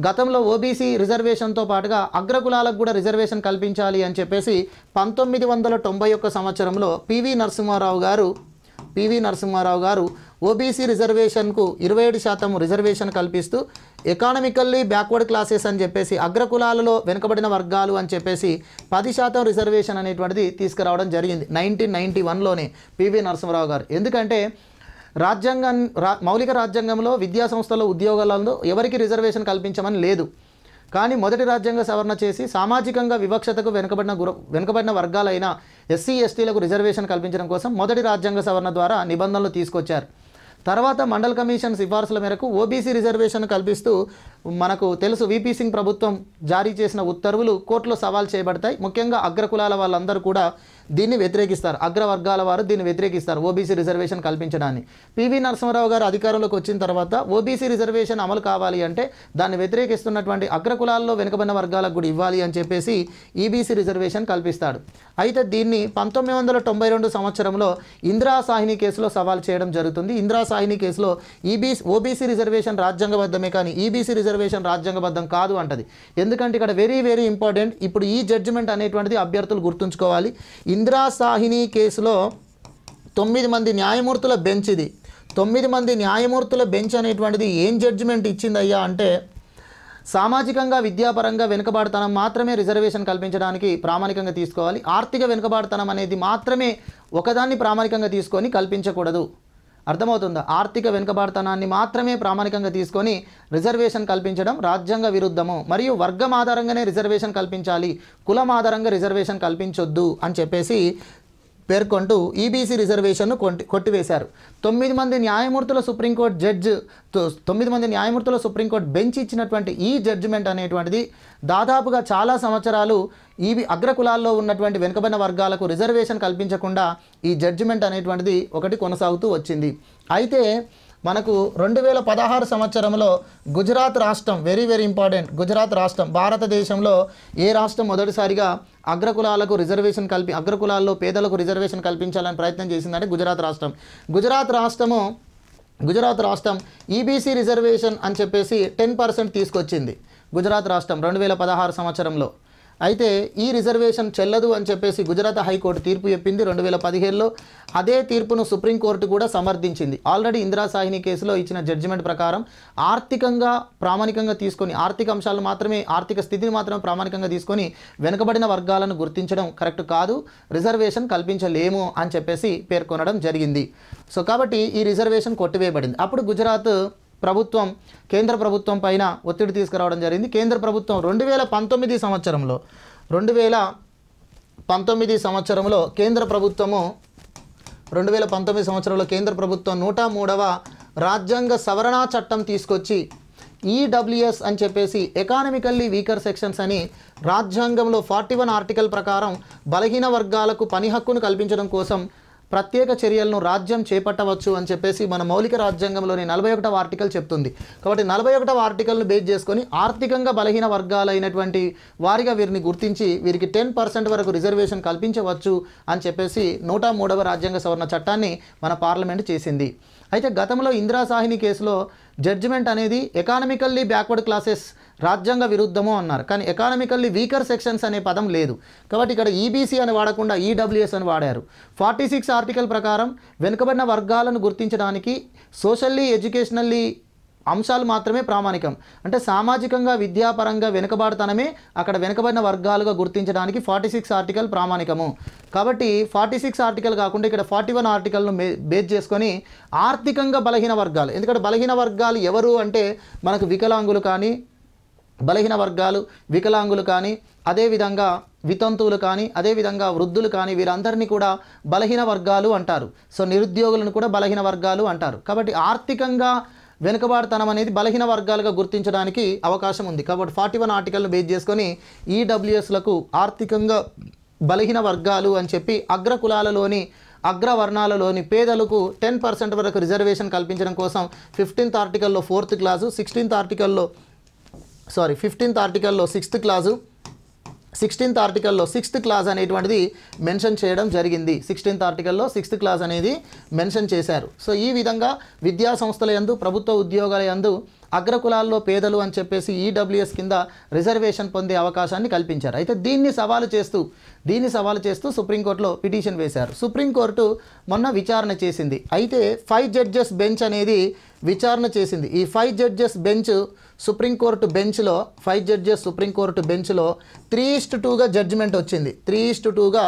గతంలో ఓబీసీ రిజర్వేషన్తో పాటుగా అగ్రకులాలకు కూడా రిజర్వేషన్ కల్పించాలి అని చెప్పేసి పంతొమ్మిది వందల తొంభై ఒక్క సంవత్సరంలో పివి నరసింహారావు గారు పివి నరసింహారావు గారు ఓబీసీ రిజర్వేషన్కు ఇరవై ఏడు శాతం రిజర్వేషన్ కల్పిస్తూ ఎకానమికల్లీ బ్యాక్వర్డ్ క్లాసెస్ అని చెప్పేసి అగ్రకులాలలో వెనుకబడిన వర్గాలు అని చెప్పేసి పది శాతం రిజర్వేషన్ అనేటువంటిది తీసుకురావడం జరిగింది నైన్టీన్ నైంటీ వన్లోనే పివి నరసింహరావు గారు ఎందుకంటే రాజ్యాంగం రా మౌలిక రాజ్యాంగంలో విద్యా సంస్థల ఉద్యోగాలలో ఎవరికి రిజర్వేషన్ కల్పించమని లేదు కానీ మొదటి రాజ్యాంగ సవరణ చేసి సామాజికంగా వివక్షతకు వెనుకబడిన గుర వెనుకబడిన వర్గాలైన ఎస్సీ ఎస్టీలకు రిజర్వేషన్ కల్పించడం కోసం మొదటి రాజ్యాంగ సవరణ ద్వారా నిబంధనలు తీసుకొచ్చారు తర్వాత మండల్ కమిషన్ సిఫార్సుల మేరకు ఓబీసీ రిజర్వేషన్ కల్పిస్తూ మనకు తెలుసు విపి సింగ్ ప్రభుత్వం జారీ చేసిన ఉత్తర్వులు కోర్టులో సవాల్ చేయబడతాయి ముఖ్యంగా అగ్రకులాల వాళ్ళందరూ కూడా దీన్ని వ్యతిరేకిస్తారు అగ్రవర్గాల వారు దీన్ని వ్యతిరేకిస్తారు ఓబీసీ రిజర్వేషన్ కల్పించడాన్ని పివి నరసింహరావు గారు అధికారంలోకి వచ్చిన తర్వాత ఓబీసీ రిజర్వేషన్ అమలు కావాలి అంటే దాన్ని వ్యతిరేకిస్తున్నటువంటి అగ్రకులాల్లో వెనుకబడిన వర్గాలకు కూడా ఇవ్వాలి అని చెప్పేసి ఈబీసీ e రిజర్వేషన్ కల్పిస్తాడు అయితే దీన్ని పంతొమ్మిది వందల తొంభై రెండు సంవత్సరంలో ఇందిరా సాహిని కేసులో సవాల్ చేయడం జరుగుతుంది ఇందిరా సాహిని కేసులో ఈబీ e ఓబీసీ రిజర్వేషన్ రాజ్యాంగబద్ధమే కానీ ఈబీసీ e రిజర్వేషన్ రాజ్యాంగబద్ధం కాదు అంటది ఎందుకంటే ఇక్కడ వెరీ వెరీ ఇంపార్టెంట్ ఇప్పుడు ఈ జడ్జిమెంట్ అనేటువంటిది అభ్యర్థులు గుర్తుంచుకోవాలి ఇందిరా సాహిని కేసులో తొమ్మిది మంది న్యాయమూర్తుల బెంచ్ ఇది తొమ్మిది మంది న్యాయమూర్తుల బెంచ్ అనేటువంటిది ఏం జడ్జిమెంట్ ఇచ్చిందయ్యా అంటే సామాజికంగా విద్యాపరంగా వెనుకబాటుతనం మాత్రమే రిజర్వేషన్ కల్పించడానికి ప్రామాణికంగా తీసుకోవాలి ఆర్థిక వెనుకబాటుతనం అనేది మాత్రమే ఒకదాన్ని ప్రామాణికంగా తీసుకొని కల్పించకూడదు అర్థమవుతుందా ఆర్థిక వెనుకబడతనాన్ని మాత్రమే ప్రామాణికంగా తీసుకొని రిజర్వేషన్ కల్పించడం రాజ్యాంగ విరుద్ధము మరియు వర్గం ఆధారంగానే రిజర్వేషన్ కల్పించాలి కులం ఆధారంగా రిజర్వేషన్ కల్పించొద్దు అని చెప్పేసి పేర్కొంటూ ఈబీసీ e రిజర్వేషన్ను కొట్టివేశారు తొమ్మిది మంది న్యాయమూర్తుల సుప్రీంకోర్టు జడ్జ్ తొమ్మిది మంది న్యాయమూర్తుల సుప్రీంకోర్టు బెంచ్ ఇచ్చినటువంటి ఈ జడ్జిమెంట్ అనేటువంటిది దాదాపుగా చాలా సంవత్సరాలు ఈ అగ్రకులాల్లో ఉన్నటువంటి వెనుకబడిన వర్గాలకు రిజర్వేషన్ కల్పించకుండా ఈ జడ్జిమెంట్ అనేటువంటిది ఒకటి కొనసాగుతూ వచ్చింది అయితే మనకు రెండు వేల పదహారు సంవత్సరంలో గుజరాత్ రాష్ట్రం వెరీ వెరీ ఇంపార్టెంట్ గుజరాత్ రాష్ట్రం భారతదేశంలో ఏ రాష్ట్రం మొదటిసారిగా అగ్రకులాలకు రిజర్వేషన్ కల్పి అగ్రకులాల్లో పేదలకు రిజర్వేషన్ కల్పించాలని ప్రయత్నం చేసిందంటే గుజరాత్ రాష్ట్రం గుజరాత్ రాష్ట్రము గుజరాత్ రాష్ట్రం ఈబీసీ e రిజర్వేషన్ అని చెప్పేసి టెన్ పర్సెంట్ తీసుకొచ్చింది గుజరాత్ రాష్ట్రం రెండు వేల పదహారు సంవత్సరంలో అయితే ఈ రిజర్వేషన్ చెల్లదు అని చెప్పేసి గుజరాత్ హైకోర్టు తీర్పు చెప్పింది రెండు వేల పదిహేడులో అదే తీర్పును సుప్రీంకోర్టు కూడా సమర్థించింది ఆల్రెడీ ఇందిరా సాహిని కేసులో ఇచ్చిన జడ్జిమెంట్ ప్రకారం ఆర్థికంగా ప్రామాణికంగా తీసుకొని ఆర్థిక అంశాలు మాత్రమే ఆర్థిక స్థితిని మాత్రమే ప్రామాణికంగా తీసుకొని వెనుకబడిన వర్గాలను గుర్తించడం కరెక్ట్ కాదు రిజర్వేషన్ కల్పించలేము అని చెప్పేసి పేర్కొనడం జరిగింది సో కాబట్టి ఈ రిజర్వేషన్ కొట్టివేయబడింది అప్పుడు గుజరాత్ ప్రభుత్వం కేంద్ర ప్రభుత్వం పైన ఒత్తిడి తీసుకురావడం జరిగింది కేంద్ర ప్రభుత్వం రెండు వేల పంతొమ్మిది సంవత్సరంలో రెండు వేల పంతొమ్మిది సంవత్సరంలో కేంద్ర ప్రభుత్వము రెండు వేల పంతొమ్మిది సంవత్సరంలో కేంద్ర ప్రభుత్వం నూట మూడవ రాజ్యాంగ సవరణా చట్టం తీసుకొచ్చి ఈడబ్ల్యూఎస్ అని చెప్పేసి ఎకానమికల్లీ వీకర్ సెక్షన్స్ అని రాజ్యాంగంలో ఫార్టీ వన్ ఆర్టికల్ ప్రకారం బలహీన వర్గాలకు పని హక్కును కల్పించడం కోసం ప్రత్యేక చర్యలను రాజ్యం చేపట్టవచ్చు అని చెప్పేసి మన మౌలిక రాజ్యాంగంలోని నలభై ఒకటవ ఆర్టికల్ చెప్తుంది కాబట్టి నలభై ఒకటవ ఆర్టికల్ను బేస్ చేసుకొని ఆర్థికంగా బలహీన వర్గాలైనటువంటి వారిగా వీరిని గుర్తించి వీరికి టెన్ పర్సెంట్ వరకు రిజర్వేషన్ కల్పించవచ్చు అని చెప్పేసి నూట మూడవ రాజ్యాంగ సవరణ చట్టాన్ని మన పార్లమెంట్ చేసింది అయితే గతంలో ఇందిరా సాహిని కేసులో జడ్జిమెంట్ అనేది ఎకానమికల్లీ బ్యాక్వర్డ్ క్లాసెస్ రాజ్యాంగ విరుద్ధము అన్నారు కానీ ఎకానమికల్లీ వీకర్ సెక్షన్స్ అనే పదం లేదు కాబట్టి ఇక్కడ ఈబీసీ e అని వాడకుండా ఈడబ్ల్యూఎస్ e అని వాడారు ఫార్టీ సిక్స్ ఆర్టికల్ ప్రకారం వెనుకబడిన వర్గాలను గుర్తించడానికి సోషల్లీ ఎడ్యుకేషనల్లీ అంశాలు మాత్రమే ప్రామాణికం అంటే సామాజికంగా విద్యాపరంగా వెనుకబడతనమే అక్కడ వెనుకబడిన వర్గాలుగా గుర్తించడానికి ఫార్టీ సిక్స్ ఆర్టికల్ ప్రామాణికము కాబట్టి ఫార్టీ సిక్స్ ఆర్టికల్ కాకుండా ఇక్కడ ఫార్టీ వన్ ఆర్టికల్ను బేస్ చేసుకొని ఆర్థికంగా బలహీన వర్గాలు ఎందుకంటే బలహీన వర్గాలు ఎవరు అంటే మనకు వికలాంగులు కానీ బలహీన వర్గాలు వికలాంగులు కానీ అదేవిధంగా వితంతువులు కానీ అదేవిధంగా వృద్ధులు కానీ వీరందరినీ కూడా బలహీన వర్గాలు అంటారు సో నిరుద్యోగులను కూడా బలహీన వర్గాలు అంటారు కాబట్టి ఆర్థికంగా వెనుకబాటుతనం అనేది బలహీన వర్గాలుగా గుర్తించడానికి అవకాశం ఉంది కాబట్టి ఫార్టీ వన్ ఆర్టికల్ను బేస్ చేసుకొని ఈడబ్ల్యూఎస్లకు ఆర్థికంగా బలహీన వర్గాలు అని చెప్పి అగ్రకులాలలోని అగ్రవర్ణాలలోని పేదలకు టెన్ పర్సెంట్ వరకు రిజర్వేషన్ కల్పించడం కోసం ఫిఫ్టీన్త్ ఆర్టికల్లో ఫోర్త్ క్లాసు సిక్స్టీన్త్ ఆర్టికల్లో సారీ ఫిఫ్టీన్త్ ఆర్టికల్లో సిక్స్త్ క్లాజు సిక్స్టీన్త్ ఆర్టికల్లో సిక్స్త్ క్లాజ్ అనేటువంటిది మెన్షన్ చేయడం జరిగింది సిక్స్టీన్త్ ఆర్టికల్లో సిక్స్త్ క్లాజ్ అనేది మెన్షన్ చేశారు సో ఈ విధంగా విద్యా సంస్థల యందు ప్రభుత్వ ఉద్యోగాల యందు అగ్రకులాల్లో పేదలు అని చెప్పేసి ఈడబ్ల్యూఎస్ e కింద రిజర్వేషన్ పొందే అవకాశాన్ని కల్పించారు అయితే దీన్ని సవాలు చేస్తూ దీన్ని సవాలు చేస్తూ సుప్రీంకోర్టులో పిటిషన్ వేశారు సుప్రీంకోర్టు మొన్న విచారణ చేసింది అయితే ఫైవ్ జడ్జెస్ బెంచ్ అనేది విచారణ చేసింది ఈ ఫైవ్ జడ్జెస్ బెంచ్ సుప్రీంకోర్టు బెంచ్లో ఫైవ్ జడ్జెస్ సుప్రీంకోర్టు బెంచ్లో త్రీ ఇస్ట్ టూగా జడ్జిమెంట్ వచ్చింది త్రీ ఇస్ట్ టూగా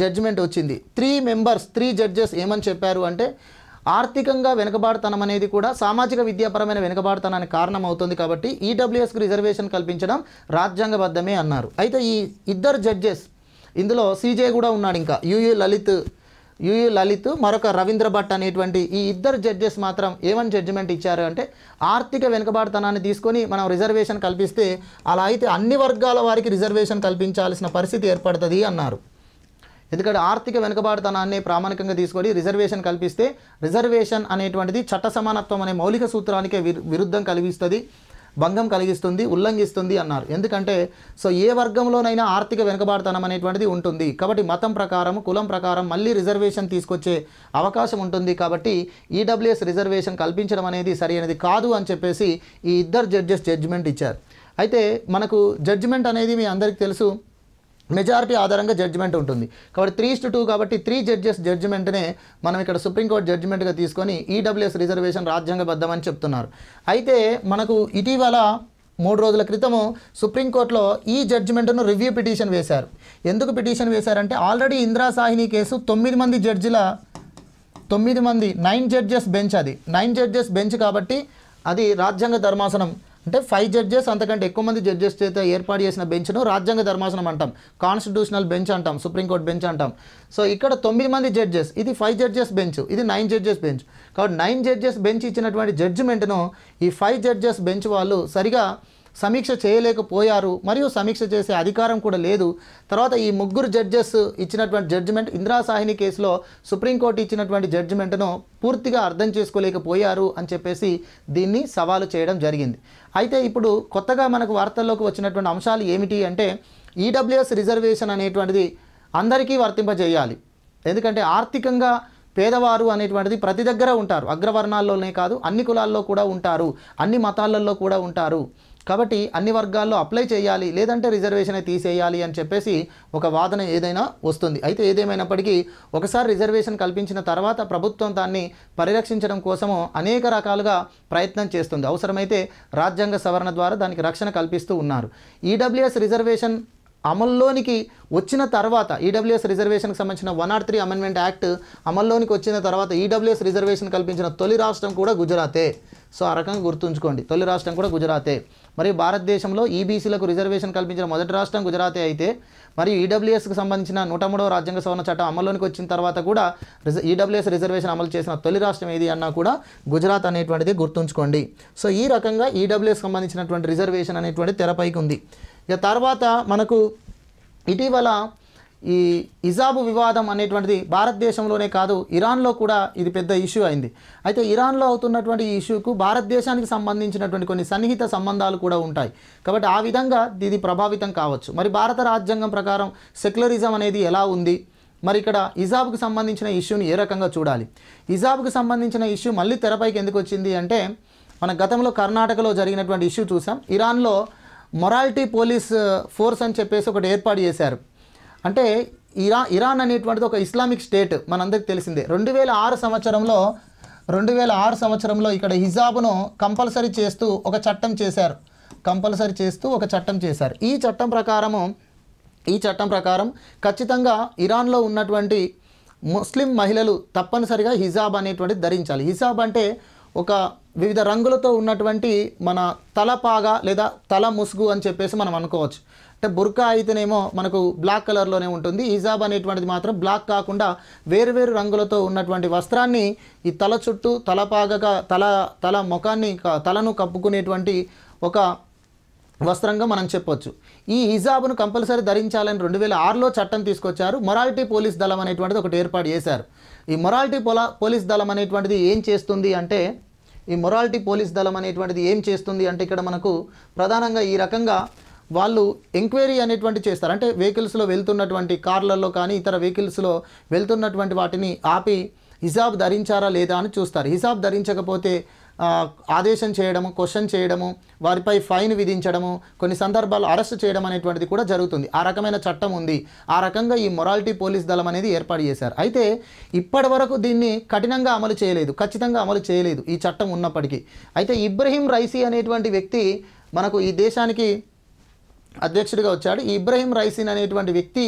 జడ్జిమెంట్ వచ్చింది త్రీ మెంబర్స్ త్రీ జడ్జెస్ ఏమని చెప్పారు అంటే ఆర్థికంగా వెనుకబాటుతనం అనేది కూడా సామాజిక విద్యాపరమైన వెనుకబాటుతనానికి కారణం అవుతుంది కాబట్టి ఈడబ్ల్యూఎస్కు e రిజర్వేషన్ కల్పించడం రాజ్యాంగబద్ధమే అన్నారు అయితే ఈ ఇద్దరు జడ్జెస్ ఇందులో సీజే కూడా ఉన్నాడు ఇంకా యూయూ లలిత్ యుయు లలిత్ మరొక రవీంద్ర భట్ అనేటువంటి ఈ ఇద్దరు జడ్జెస్ మాత్రం ఏమని జడ్జిమెంట్ ఇచ్చారు అంటే ఆర్థిక వెనుకబాటుతనాన్ని తీసుకొని మనం రిజర్వేషన్ కల్పిస్తే అలా అయితే అన్ని వర్గాల వారికి రిజర్వేషన్ కల్పించాల్సిన పరిస్థితి ఏర్పడుతుంది అన్నారు ఎందుకంటే ఆర్థిక వెనుకబాటుతనాన్ని ప్రామాణికంగా తీసుకొని రిజర్వేషన్ కల్పిస్తే రిజర్వేషన్ అనేటువంటిది చట్ట సమానత్వం అనే మౌలిక సూత్రానికే విరుద్ధం కలిగిస్తుంది భంగం కలిగిస్తుంది ఉల్లంఘిస్తుంది అన్నారు ఎందుకంటే సో ఏ వర్గంలోనైనా ఆర్థిక వెనుకబాటుతనం అనేటువంటిది ఉంటుంది కాబట్టి మతం ప్రకారం కులం ప్రకారం మళ్ళీ రిజర్వేషన్ తీసుకొచ్చే అవకాశం ఉంటుంది కాబట్టి ఈడబ్ల్యూఎస్ రిజర్వేషన్ కల్పించడం అనేది సరైనది కాదు అని చెప్పేసి ఈ ఇద్దరు జడ్జెస్ జడ్జిమెంట్ ఇచ్చారు అయితే మనకు జడ్జిమెంట్ అనేది మీ అందరికీ తెలుసు మెజారిటీ ఆధారంగా జడ్జిమెంట్ ఉంటుంది కాబట్టి త్రీ టు టూ కాబట్టి త్రీ జడ్జెస్ జడ్జిమెంట్నే మనం ఇక్కడ సుప్రీంకోర్టు జడ్జిమెంట్గా తీసుకొని ఈడబ్ల్యూఎస్ e రిజర్వేషన్ రాజ్యాంగబద్ధమని చెప్తున్నారు అయితే మనకు ఇటీవల మూడు రోజుల క్రితము సుప్రీంకోర్టులో ఈ జడ్జిమెంట్ను రివ్యూ పిటిషన్ వేశారు ఎందుకు పిటిషన్ వేశారంటే ఆల్రెడీ ఇందిరా సాహిని కేసు తొమ్మిది మంది జడ్జిల తొమ్మిది మంది నైన్ జడ్జెస్ బెంచ్ అది నైన్ జడ్జెస్ బెంచ్ కాబట్టి అది రాజ్యాంగ ధర్మాసనం అంటే ఫైవ్ జడ్జెస్ అంతకంటే ఎక్కువ మంది జడ్జెస్ చేత ఏర్పాటు చేసిన బెంచ్ను రాజ్యాంగ ధర్మాసనం అంటాం కాన్స్టిట్యూషనల్ బెంచ్ అంటాం సుప్రీంకోర్టు బెంచ్ అంటాం సో ఇక్కడ తొమ్మిది మంది జడ్జెస్ ఇది ఫైవ్ జడ్జెస్ బెంచ్ ఇది నైన్ జడ్జెస్ బెంచ్ కాబట్టి నైన్ జడ్జెస్ బెంచ్ ఇచ్చినటువంటి జడ్జిమెంట్ను ఈ ఫైవ్ జడ్జెస్ బెంచ్ వాళ్ళు సరిగా సమీక్ష చేయలేకపోయారు మరియు సమీక్ష చేసే అధికారం కూడా లేదు తర్వాత ఈ ముగ్గురు జడ్జెస్ ఇచ్చినటువంటి జడ్జిమెంట్ ఇందిరా సాహిని కేసులో సుప్రీంకోర్టు ఇచ్చినటువంటి జడ్జిమెంట్ను పూర్తిగా అర్థం చేసుకోలేకపోయారు అని చెప్పేసి దీన్ని సవాలు చేయడం జరిగింది అయితే ఇప్పుడు కొత్తగా మనకు వార్తల్లోకి వచ్చినటువంటి అంశాలు ఏమిటి అంటే ఈడబ్ల్యూఎస్ రిజర్వేషన్ అనేటువంటిది అందరికీ వర్తింపజేయాలి ఎందుకంటే ఆర్థికంగా పేదవారు అనేటువంటిది ప్రతి దగ్గర ఉంటారు అగ్రవర్ణాల్లోనే కాదు అన్ని కులాల్లో కూడా ఉంటారు అన్ని మతాలలో కూడా ఉంటారు కాబట్టి అన్ని వర్గాల్లో అప్లై చేయాలి లేదంటే రిజర్వేషన్ తీసేయాలి అని చెప్పేసి ఒక వాదన ఏదైనా వస్తుంది అయితే ఏదేమైనప్పటికీ ఒకసారి రిజర్వేషన్ కల్పించిన తర్వాత ప్రభుత్వం దాన్ని పరిరక్షించడం కోసము అనేక రకాలుగా ప్రయత్నం చేస్తుంది అవసరమైతే రాజ్యాంగ సవరణ ద్వారా దానికి రక్షణ కల్పిస్తూ ఉన్నారు ఈడబ్ల్యూఎస్ రిజర్వేషన్ అమల్లోనికి వచ్చిన తర్వాత ఈడబ్ల్యూఎస్ రిజర్వేషన్కి సంబంధించిన one R three amendment act అమల్లోనికి వచ్చిన తర్వాత ఈడబ్ల్యూఎస్ రిజర్వేషన్ కల్పించిన తొలి రాష్ట్రం కూడా గుజరాతే సో ఆ రకంగా గుర్తుంచుకోండి తొలి రాష్ట్రం కూడా గుజరాతే మరియు భారతదేశంలో ఈబీసీలకు e రిజర్వేషన్ కల్పించిన మొదటి రాష్ట్రం గుజరాతే అయితే మరియు ఈడబ్ల్యూఎస్కు e సంబంధించిన నూట మూడవ రాజ్యాంగ సవరణ చట్టం అమల్లోనికి వచ్చిన తర్వాత కూడా ఈడబ్ల్యూఎస్ e రిజర్వేషన్ అమలు చేసిన తొలి రాష్ట్రం ఏది అన్నా కూడా గుజరాత్ అనేటువంటిది గుర్తుంచుకోండి సో ఈ రకంగా ఈడబ్ల్యూఎస్ సంబంధించినటువంటి రిజర్వేషన్ అనేటువంటి తెరపైకి ఉంది ఇక తర్వాత మనకు ఇటీవల ఈ ఇజాబు వివాదం అనేటువంటిది భారతదేశంలోనే కాదు ఇరాన్లో కూడా ఇది పెద్ద ఇష్యూ అయింది అయితే ఇరాన్లో అవుతున్నటువంటి ఈ ఇష్యూకు భారతదేశానికి సంబంధించినటువంటి కొన్ని సన్నిహిత సంబంధాలు కూడా ఉంటాయి కాబట్టి ఆ విధంగా ఇది ప్రభావితం కావచ్చు మరి భారత రాజ్యాంగం ప్రకారం సెక్యులరిజం అనేది ఎలా ఉంది మరి ఇక్కడ ఇజాబ్కు సంబంధించిన ఇష్యూని ఏ రకంగా చూడాలి ఇజాబ్కు సంబంధించిన ఇష్యూ మళ్ళీ తెరపైకి ఎందుకు వచ్చింది అంటే మన గతంలో కర్ణాటకలో జరిగినటువంటి ఇష్యూ చూసాం ఇరాన్లో మొరాలిటీ పోలీస్ ఫోర్స్ అని చెప్పేసి ఒకటి ఏర్పాటు చేశారు అంటే ఇరా ఇరాన్ అనేటువంటిది ఒక ఇస్లామిక్ స్టేట్ మనందరికీ తెలిసిందే రెండు వేల ఆరు సంవత్సరంలో రెండు వేల ఆరు సంవత్సరంలో ఇక్కడ హిజాబ్ను కంపల్సరీ చేస్తూ ఒక చట్టం చేశారు కంపల్సరీ చేస్తూ ఒక చట్టం చేశారు ఈ చట్టం ప్రకారము ఈ చట్టం ప్రకారం ఖచ్చితంగా ఇరాన్లో ఉన్నటువంటి ముస్లిం మహిళలు తప్పనిసరిగా హిజాబ్ అనేటువంటిది ధరించాలి హిజాబ్ అంటే ఒక వివిధ రంగులతో ఉన్నటువంటి మన తలపాగా లేదా తల ముసుగు అని చెప్పేసి మనం అనుకోవచ్చు అంటే బుర్కా అయితేనేమో మనకు బ్లాక్ కలర్లోనే ఉంటుంది ఈజాబ్ అనేటువంటిది మాత్రం బ్లాక్ కాకుండా వేరువేరు రంగులతో ఉన్నటువంటి వస్త్రాన్ని ఈ తల చుట్టూ తలపాగగా తల తల ముఖాన్ని తలను కప్పుకునేటువంటి ఒక వస్త్రంగా మనం చెప్పొచ్చు ఈ హిజాబ్ను కంపల్సరీ ధరించాలని రెండు వేల ఆరులో చట్టం తీసుకొచ్చారు మొరాలిటీ పోలీస్ దళం అనేటువంటిది ఒకటి ఏర్పాటు చేశారు ఈ మొరాలిటీ పోలా పోలీస్ దళం అనేటువంటిది ఏం చేస్తుంది అంటే ఈ మొరాలిటీ పోలీస్ దళం అనేటువంటిది ఏం చేస్తుంది అంటే ఇక్కడ మనకు ప్రధానంగా ఈ రకంగా వాళ్ళు ఎంక్వైరీ అనేటువంటి చేస్తారు అంటే వెహికల్స్లో వెళ్తున్నటువంటి కార్లలో కానీ ఇతర వెహికల్స్లో వెళ్తున్నటువంటి వాటిని ఆపి హిజాబ్ ధరించారా లేదా అని చూస్తారు హిజాబ్ ధరించకపోతే ఆదేశం చేయడము క్వశ్చన్ చేయడము వారిపై ఫైన్ విధించడము కొన్ని సందర్భాలు అరెస్ట్ చేయడం అనేటువంటిది కూడా జరుగుతుంది ఆ రకమైన చట్టం ఉంది ఆ రకంగా ఈ మొరాలిటీ పోలీస్ దళం అనేది ఏర్పాటు చేశారు అయితే ఇప్పటి వరకు దీన్ని కఠినంగా అమలు చేయలేదు ఖచ్చితంగా అమలు చేయలేదు ఈ చట్టం ఉన్నప్పటికీ అయితే ఇబ్రహీం రైసీ అనేటువంటి వ్యక్తి మనకు ఈ దేశానికి అధ్యక్షుడిగా వచ్చాడు ఈ ఇబ్రహీం రైసిన్ అనేటువంటి వ్యక్తి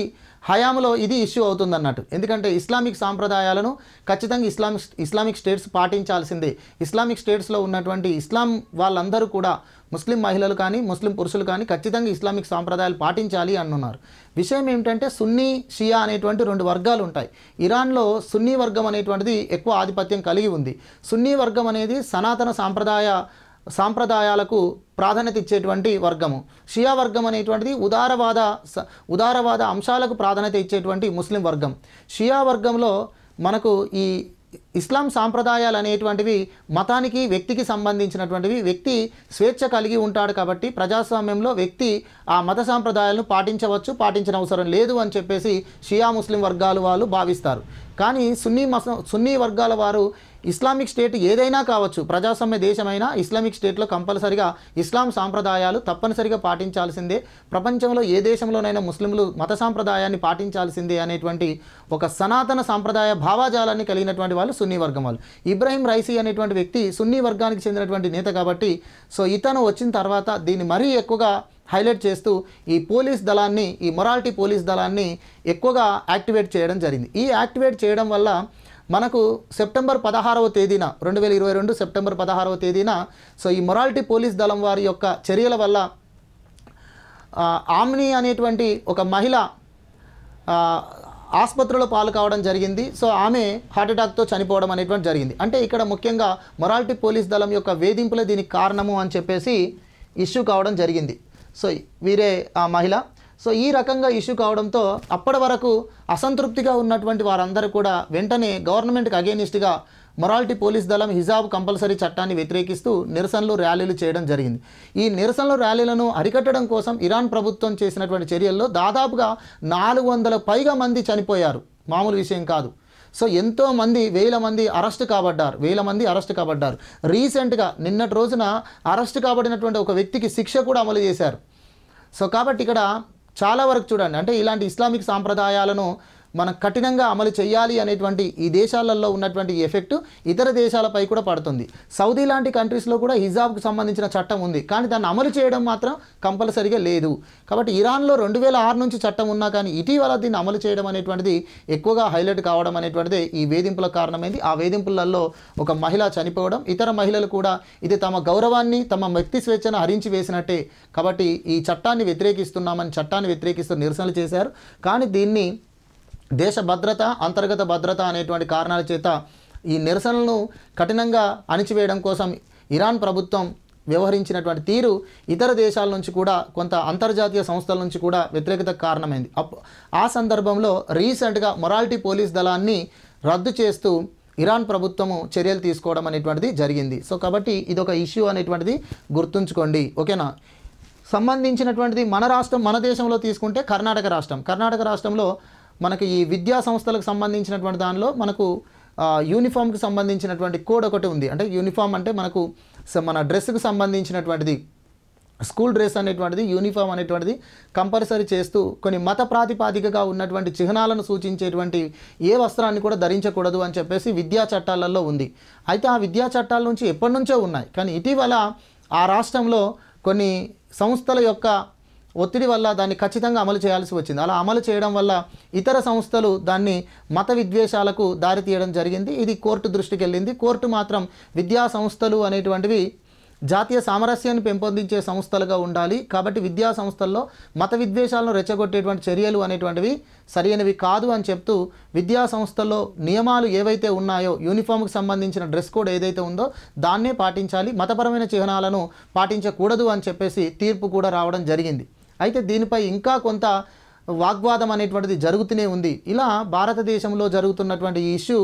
హయాంలో ఇది ఇష్యూ అవుతుందన్నట్టు ఎందుకంటే ఇస్లామిక్ సాంప్రదాయాలను ఖచ్చితంగా ఇస్లామిక్ ఇస్లామిక్ స్టేట్స్ పాటించాల్సిందే ఇస్లామిక్ స్టేట్స్లో ఉన్నటువంటి ఇస్లాం వాళ్ళందరూ కూడా ముస్లిం మహిళలు కానీ ముస్లిం పురుషులు కానీ ఖచ్చితంగా ఇస్లామిక్ సాంప్రదాయాలు పాటించాలి అన్నారు విషయం ఏమిటంటే సున్నీ షియా అనేటువంటి రెండు వర్గాలు ఉంటాయి ఇరాన్లో సున్నీ వర్గం అనేటువంటిది ఎక్కువ ఆధిపత్యం కలిగి ఉంది సున్నీ వర్గం అనేది సనాతన సాంప్రదాయ సాంప్రదాయాలకు ప్రాధాన్యత ఇచ్చేటువంటి వర్గము షియా వర్గం అనేటువంటిది ఉదారవాద ఉదారవాద అంశాలకు ప్రాధాన్యత ఇచ్చేటువంటి ముస్లిం వర్గం షియా వర్గంలో మనకు ఈ ఇస్లాం సాంప్రదాయాలు అనేటువంటివి మతానికి వ్యక్తికి సంబంధించినటువంటివి వ్యక్తి స్వేచ్ఛ కలిగి ఉంటాడు కాబట్టి ప్రజాస్వామ్యంలో వ్యక్తి ఆ మత సాంప్రదాయాలను పాటించవచ్చు పాటించిన అవసరం లేదు అని చెప్పేసి షియా ముస్లిం వర్గాలు వాళ్ళు భావిస్తారు కానీ సున్నీ మస సున్నీ వర్గాల వారు ఇస్లామిక్ స్టేట్ ఏదైనా కావచ్చు ప్రజాస్వామ్య దేశమైనా ఇస్లామిక్ స్టేట్లో కంపల్సరిగా ఇస్లాం సాంప్రదాయాలు తప్పనిసరిగా పాటించాల్సిందే ప్రపంచంలో ఏ దేశంలోనైనా ముస్లింలు మత సాంప్రదాయాన్ని పాటించాల్సిందే అనేటువంటి ఒక సనాతన సాంప్రదాయ భావాజాలాన్ని కలిగినటువంటి వాళ్ళు సున్నీ వర్గం వాళ్ళు ఇబ్రాహీం రైసీ అనేటువంటి వ్యక్తి సున్నీ వర్గానికి చెందినటువంటి నేత కాబట్టి సో ఇతను వచ్చిన తర్వాత దీన్ని మరీ ఎక్కువగా హైలైట్ చేస్తూ ఈ పోలీస్ దళాన్ని ఈ మొరాలిటీ పోలీస్ దళాన్ని ఎక్కువగా యాక్టివేట్ చేయడం జరిగింది ఈ యాక్టివేట్ చేయడం వల్ల మనకు సెప్టెంబర్ పదహారవ తేదీన రెండు వేల ఇరవై రెండు సెప్టెంబర్ పదహారవ తేదీన సో ఈ మొరాలిటీ పోలీస్ దళం వారి యొక్క చర్యల వల్ల ఆమ్ని అనేటువంటి ఒక మహిళ ఆసుపత్రిలో పాలు కావడం జరిగింది సో ఆమె హార్ట్అటాక్తో చనిపోవడం అనేటువంటి జరిగింది అంటే ఇక్కడ ముఖ్యంగా మొరాలిటీ పోలీస్ దళం యొక్క వేధింపులే దీనికి కారణము అని చెప్పేసి ఇష్యూ కావడం జరిగింది సో వీరే ఆ మహిళ సో ఈ రకంగా ఇష్యూ కావడంతో అప్పటి వరకు అసంతృప్తిగా ఉన్నటువంటి వారందరూ కూడా వెంటనే గవర్నమెంట్కి అగేనిస్ట్గా మొరాలిటీ పోలీస్ దళం హిజాబ్ కంపల్సరీ చట్టాన్ని వ్యతిరేకిస్తూ నిరసనలు ర్యాలీలు చేయడం జరిగింది ఈ నిరసనలు ర్యాలీలను అరికట్టడం కోసం ఇరాన్ ప్రభుత్వం చేసినటువంటి చర్యల్లో దాదాపుగా నాలుగు వందల పైగా మంది చనిపోయారు మామూలు విషయం కాదు సో ఎంతో మంది వేల మంది అరెస్ట్ కాబడ్డారు వేల మంది అరెస్ట్ కాబడ్డారు రీసెంట్గా నిన్నటి రోజున అరెస్ట్ కాబడినటువంటి ఒక వ్యక్తికి శిక్ష కూడా అమలు చేశారు సో కాబట్టి ఇక్కడ చాలా వరకు చూడండి అంటే ఇలాంటి ఇస్లామిక్ సాంప్రదాయాలను మనం కఠినంగా అమలు చేయాలి అనేటువంటి ఈ దేశాలలో ఉన్నటువంటి ఎఫెక్ట్ ఇతర దేశాలపై కూడా పడుతుంది సౌదీ లాంటి కంట్రీస్లో కూడా హిజాబ్కు సంబంధించిన చట్టం ఉంది కానీ దాన్ని అమలు చేయడం మాత్రం కంపల్సరిగా లేదు కాబట్టి ఇరాన్లో రెండు వేల ఆరు నుంచి చట్టం ఉన్నా కానీ ఇటీవల దీన్ని అమలు చేయడం అనేటువంటిది ఎక్కువగా హైలైట్ కావడం అనేటువంటిది ఈ వేధింపులకు కారణమైంది ఆ వేధింపులలో ఒక మహిళ చనిపోవడం ఇతర మహిళలు కూడా ఇది తమ గౌరవాన్ని తమ వ్యక్తి స్వేచ్ఛను హరించి వేసినట్టే కాబట్టి ఈ చట్టాన్ని వ్యతిరేకిస్తున్నామని చట్టాన్ని వ్యతిరేకిస్తూ నిరసనలు చేశారు కానీ దీన్ని దేశ భద్రత అంతర్గత భద్రత అనేటువంటి కారణాల చేత ఈ నిరసనలను కఠినంగా అణిచివేయడం కోసం ఇరాన్ ప్రభుత్వం వ్యవహరించినటువంటి తీరు ఇతర దేశాల నుంచి కూడా కొంత అంతర్జాతీయ సంస్థల నుంచి కూడా వ్యతిరేకత కారణమైంది అప్ ఆ సందర్భంలో రీసెంట్గా మొరాలిటీ పోలీస్ దళాన్ని రద్దు చేస్తూ ఇరాన్ ప్రభుత్వము చర్యలు తీసుకోవడం అనేటువంటిది జరిగింది సో కాబట్టి ఇది ఒక ఇష్యూ అనేటువంటిది గుర్తుంచుకోండి ఓకేనా సంబంధించినటువంటిది మన రాష్ట్రం మన దేశంలో తీసుకుంటే కర్ణాటక రాష్ట్రం కర్ణాటక రాష్ట్రంలో మనకు ఈ విద్యా సంస్థలకు సంబంధించినటువంటి దానిలో మనకు యూనిఫామ్కి సంబంధించినటువంటి కోడ్ ఒకటి ఉంది అంటే యూనిఫామ్ అంటే మనకు మన డ్రెస్కి సంబంధించినటువంటిది స్కూల్ డ్రెస్ అనేటువంటిది యూనిఫామ్ అనేటువంటిది కంపల్సరీ చేస్తూ కొన్ని మత ప్రాతిపాదికగా ఉన్నటువంటి చిహ్నాలను సూచించేటువంటి ఏ వస్త్రాన్ని కూడా ధరించకూడదు అని చెప్పేసి విద్యా చట్టాలలో ఉంది అయితే ఆ విద్యా చట్టాల నుంచి ఎప్పటి నుంచో ఉన్నాయి కానీ ఇటీవల ఆ రాష్ట్రంలో కొన్ని సంస్థల యొక్క ఒత్తిడి వల్ల దాన్ని ఖచ్చితంగా అమలు చేయాల్సి వచ్చింది అలా అమలు చేయడం వల్ల ఇతర సంస్థలు దాన్ని మత విద్వేషాలకు దారితీయడం జరిగింది ఇది కోర్టు దృష్టికి వెళ్ళింది కోర్టు మాత్రం విద్యా సంస్థలు అనేటువంటివి జాతీయ సామరస్యాన్ని పెంపొందించే సంస్థలుగా ఉండాలి కాబట్టి విద్యా సంస్థల్లో మత విద్వేషాలను రెచ్చగొట్టేటువంటి చర్యలు అనేటువంటివి సరైనవి కాదు అని చెప్తూ విద్యా సంస్థల్లో నియమాలు ఏవైతే ఉన్నాయో యూనిఫామ్కి సంబంధించిన డ్రెస్ కోడ్ ఏదైతే ఉందో దాన్నే పాటించాలి మతపరమైన చిహ్నాలను పాటించకూడదు అని చెప్పేసి తీర్పు కూడా రావడం జరిగింది అయితే దీనిపై ఇంకా కొంత వాగ్వాదం అనేటువంటిది జరుగుతూనే ఉంది ఇలా భారతదేశంలో జరుగుతున్నటువంటి ఈ ఇష్యూ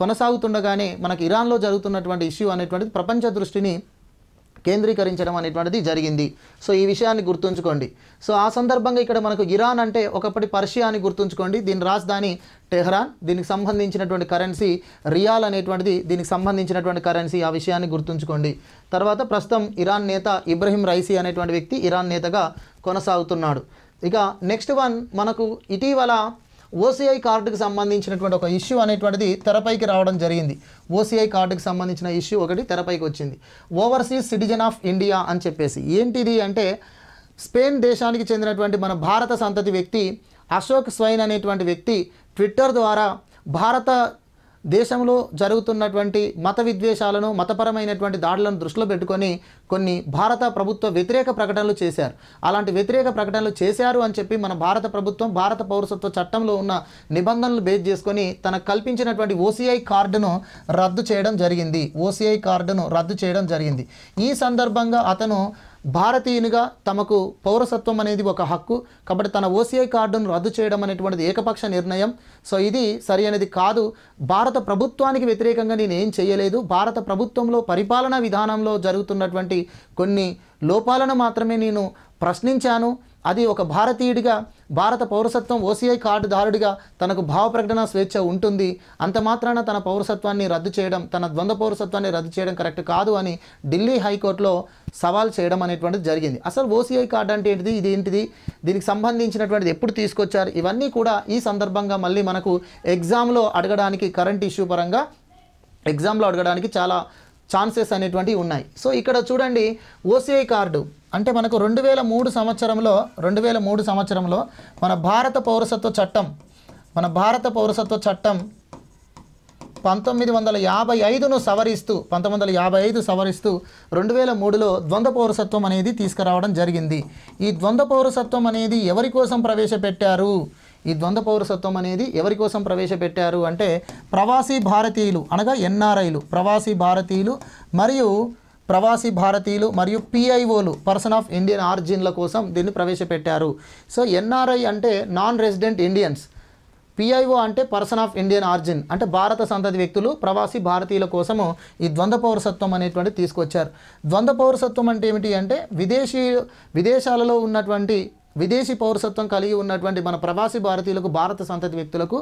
కొనసాగుతుండగానే మనకి ఇరాన్లో జరుగుతున్నటువంటి ఇష్యూ అనేటువంటిది ప్రపంచ దృష్టిని కేంద్రీకరించడం అనేటువంటిది జరిగింది సో ఈ విషయాన్ని గుర్తుంచుకోండి సో ఆ సందర్భంగా ఇక్కడ మనకు ఇరాన్ అంటే ఒకప్పటి పర్షియా అని గుర్తుంచుకోండి దీని రాజధాని టెహ్రాన్ దీనికి సంబంధించినటువంటి కరెన్సీ రియాల్ అనేటువంటిది దీనికి సంబంధించినటువంటి కరెన్సీ ఆ విషయాన్ని గుర్తుంచుకోండి తర్వాత ప్రస్తుతం ఇరాన్ నేత ఇబ్రహీం రైసీ అనేటువంటి వ్యక్తి ఇరాన్ నేతగా కొనసాగుతున్నాడు ఇక నెక్స్ట్ వన్ మనకు ఇటీవల ఓసీఐ కార్డుకు సంబంధించినటువంటి ఒక ఇష్యూ అనేటువంటిది తెరపైకి రావడం జరిగింది ఓసీఐ కార్డుకు సంబంధించిన ఇష్యూ ఒకటి తెరపైకి వచ్చింది ఓవర్సీస్ సిటిజన్ ఆఫ్ ఇండియా అని చెప్పేసి ఏంటిది అంటే స్పెయిన్ దేశానికి చెందినటువంటి మన భారత సంతతి వ్యక్తి అశోక్ స్వైన్ అనేటువంటి వ్యక్తి ట్విట్టర్ ద్వారా భారత దేశంలో జరుగుతున్నటువంటి మత విద్వేషాలను మతపరమైనటువంటి దాడులను దృష్టిలో పెట్టుకొని కొన్ని భారత ప్రభుత్వ వ్యతిరేక ప్రకటనలు చేశారు అలాంటి వ్యతిరేక ప్రకటనలు చేశారు అని చెప్పి మన భారత ప్రభుత్వం భారత పౌరసత్వ చట్టంలో ఉన్న నిబంధనలు బేస్ చేసుకొని తన కల్పించినటువంటి ఓసీఐ కార్డును రద్దు చేయడం జరిగింది ఓసీఐ కార్డును రద్దు చేయడం జరిగింది ఈ సందర్భంగా అతను భారతీయునిగా తమకు పౌరసత్వం అనేది ఒక హక్కు కాబట్టి తన ఓసీఐ కార్డును రద్దు చేయడం అనేటువంటిది ఏకపక్ష నిర్ణయం సో ఇది సరి అనేది కాదు భారత ప్రభుత్వానికి వ్యతిరేకంగా నేను ఏం చేయలేదు భారత ప్రభుత్వంలో పరిపాలనా విధానంలో జరుగుతున్నటువంటి కొన్ని లోపాలను మాత్రమే నేను ప్రశ్నించాను అది ఒక భారతీయుడిగా భారత పౌరసత్వం ఓసీఐ కార్డుదారుడిగా తనకు భావ ప్రకటన స్వేచ్ఛ ఉంటుంది అంత మాత్రాన తన పౌరసత్వాన్ని రద్దు చేయడం తన ద్వంద్వ పౌరసత్వాన్ని రద్దు చేయడం కరెక్ట్ కాదు అని ఢిల్లీ హైకోర్టులో సవాల్ చేయడం అనేటువంటిది జరిగింది అసలు ఓసీఐ కార్డు అంటే ఏంటిది ఇది ఏంటిది దీనికి సంబంధించినటువంటిది ఎప్పుడు తీసుకొచ్చారు ఇవన్నీ కూడా ఈ సందర్భంగా మళ్ళీ మనకు ఎగ్జామ్లో అడగడానికి కరెంట్ ఇష్యూ పరంగా ఎగ్జామ్లో అడగడానికి చాలా ఛాన్సెస్ అనేటువంటివి ఉన్నాయి సో ఇక్కడ చూడండి ఓసీఐ కార్డు అంటే మనకు రెండు వేల మూడు సంవత్సరంలో రెండు వేల మూడు సంవత్సరంలో మన భారత పౌరసత్వ చట్టం మన భారత పౌరసత్వ చట్టం పంతొమ్మిది వందల యాభై ఐదును సవరిస్తూ పంతొమ్మిది వందల యాభై ఐదు సవరిస్తూ రెండు వేల మూడులో ద్వంద్వ పౌరసత్వం అనేది తీసుకురావడం జరిగింది ఈ ద్వంద్వ పౌరసత్వం అనేది ఎవరి కోసం ప్రవేశపెట్టారు ఈ ద్వంద్వ పౌరసత్వం అనేది ఎవరి కోసం ప్రవేశపెట్టారు అంటే ప్రవాసీ భారతీయులు అనగా ఎన్ఆర్ఐలు ప్రవాసీ భారతీయులు మరియు ప్రవాసీ భారతీయులు మరియు పిఐఓలు పర్సన్ ఆఫ్ ఇండియన్ ఆర్జిన్ల కోసం దీన్ని ప్రవేశపెట్టారు సో ఎన్ఆర్ఐ అంటే నాన్ రెసిడెంట్ ఇండియన్స్ పిఐఓ అంటే పర్సన్ ఆఫ్ ఇండియన్ ఆర్జిన్ అంటే భారత సంతతి వ్యక్తులు ప్రవాసీ భారతీయుల కోసము ఈ ద్వంద్వ పౌరసత్వం అనేటువంటి తీసుకొచ్చారు ద్వంద్వ పౌరసత్వం అంటే ఏమిటి అంటే విదేశీ విదేశాలలో ఉన్నటువంటి విదేశీ పౌరసత్వం కలిగి ఉన్నటువంటి మన ప్రవాసీ భారతీయులకు భారత సంతతి వ్యక్తులకు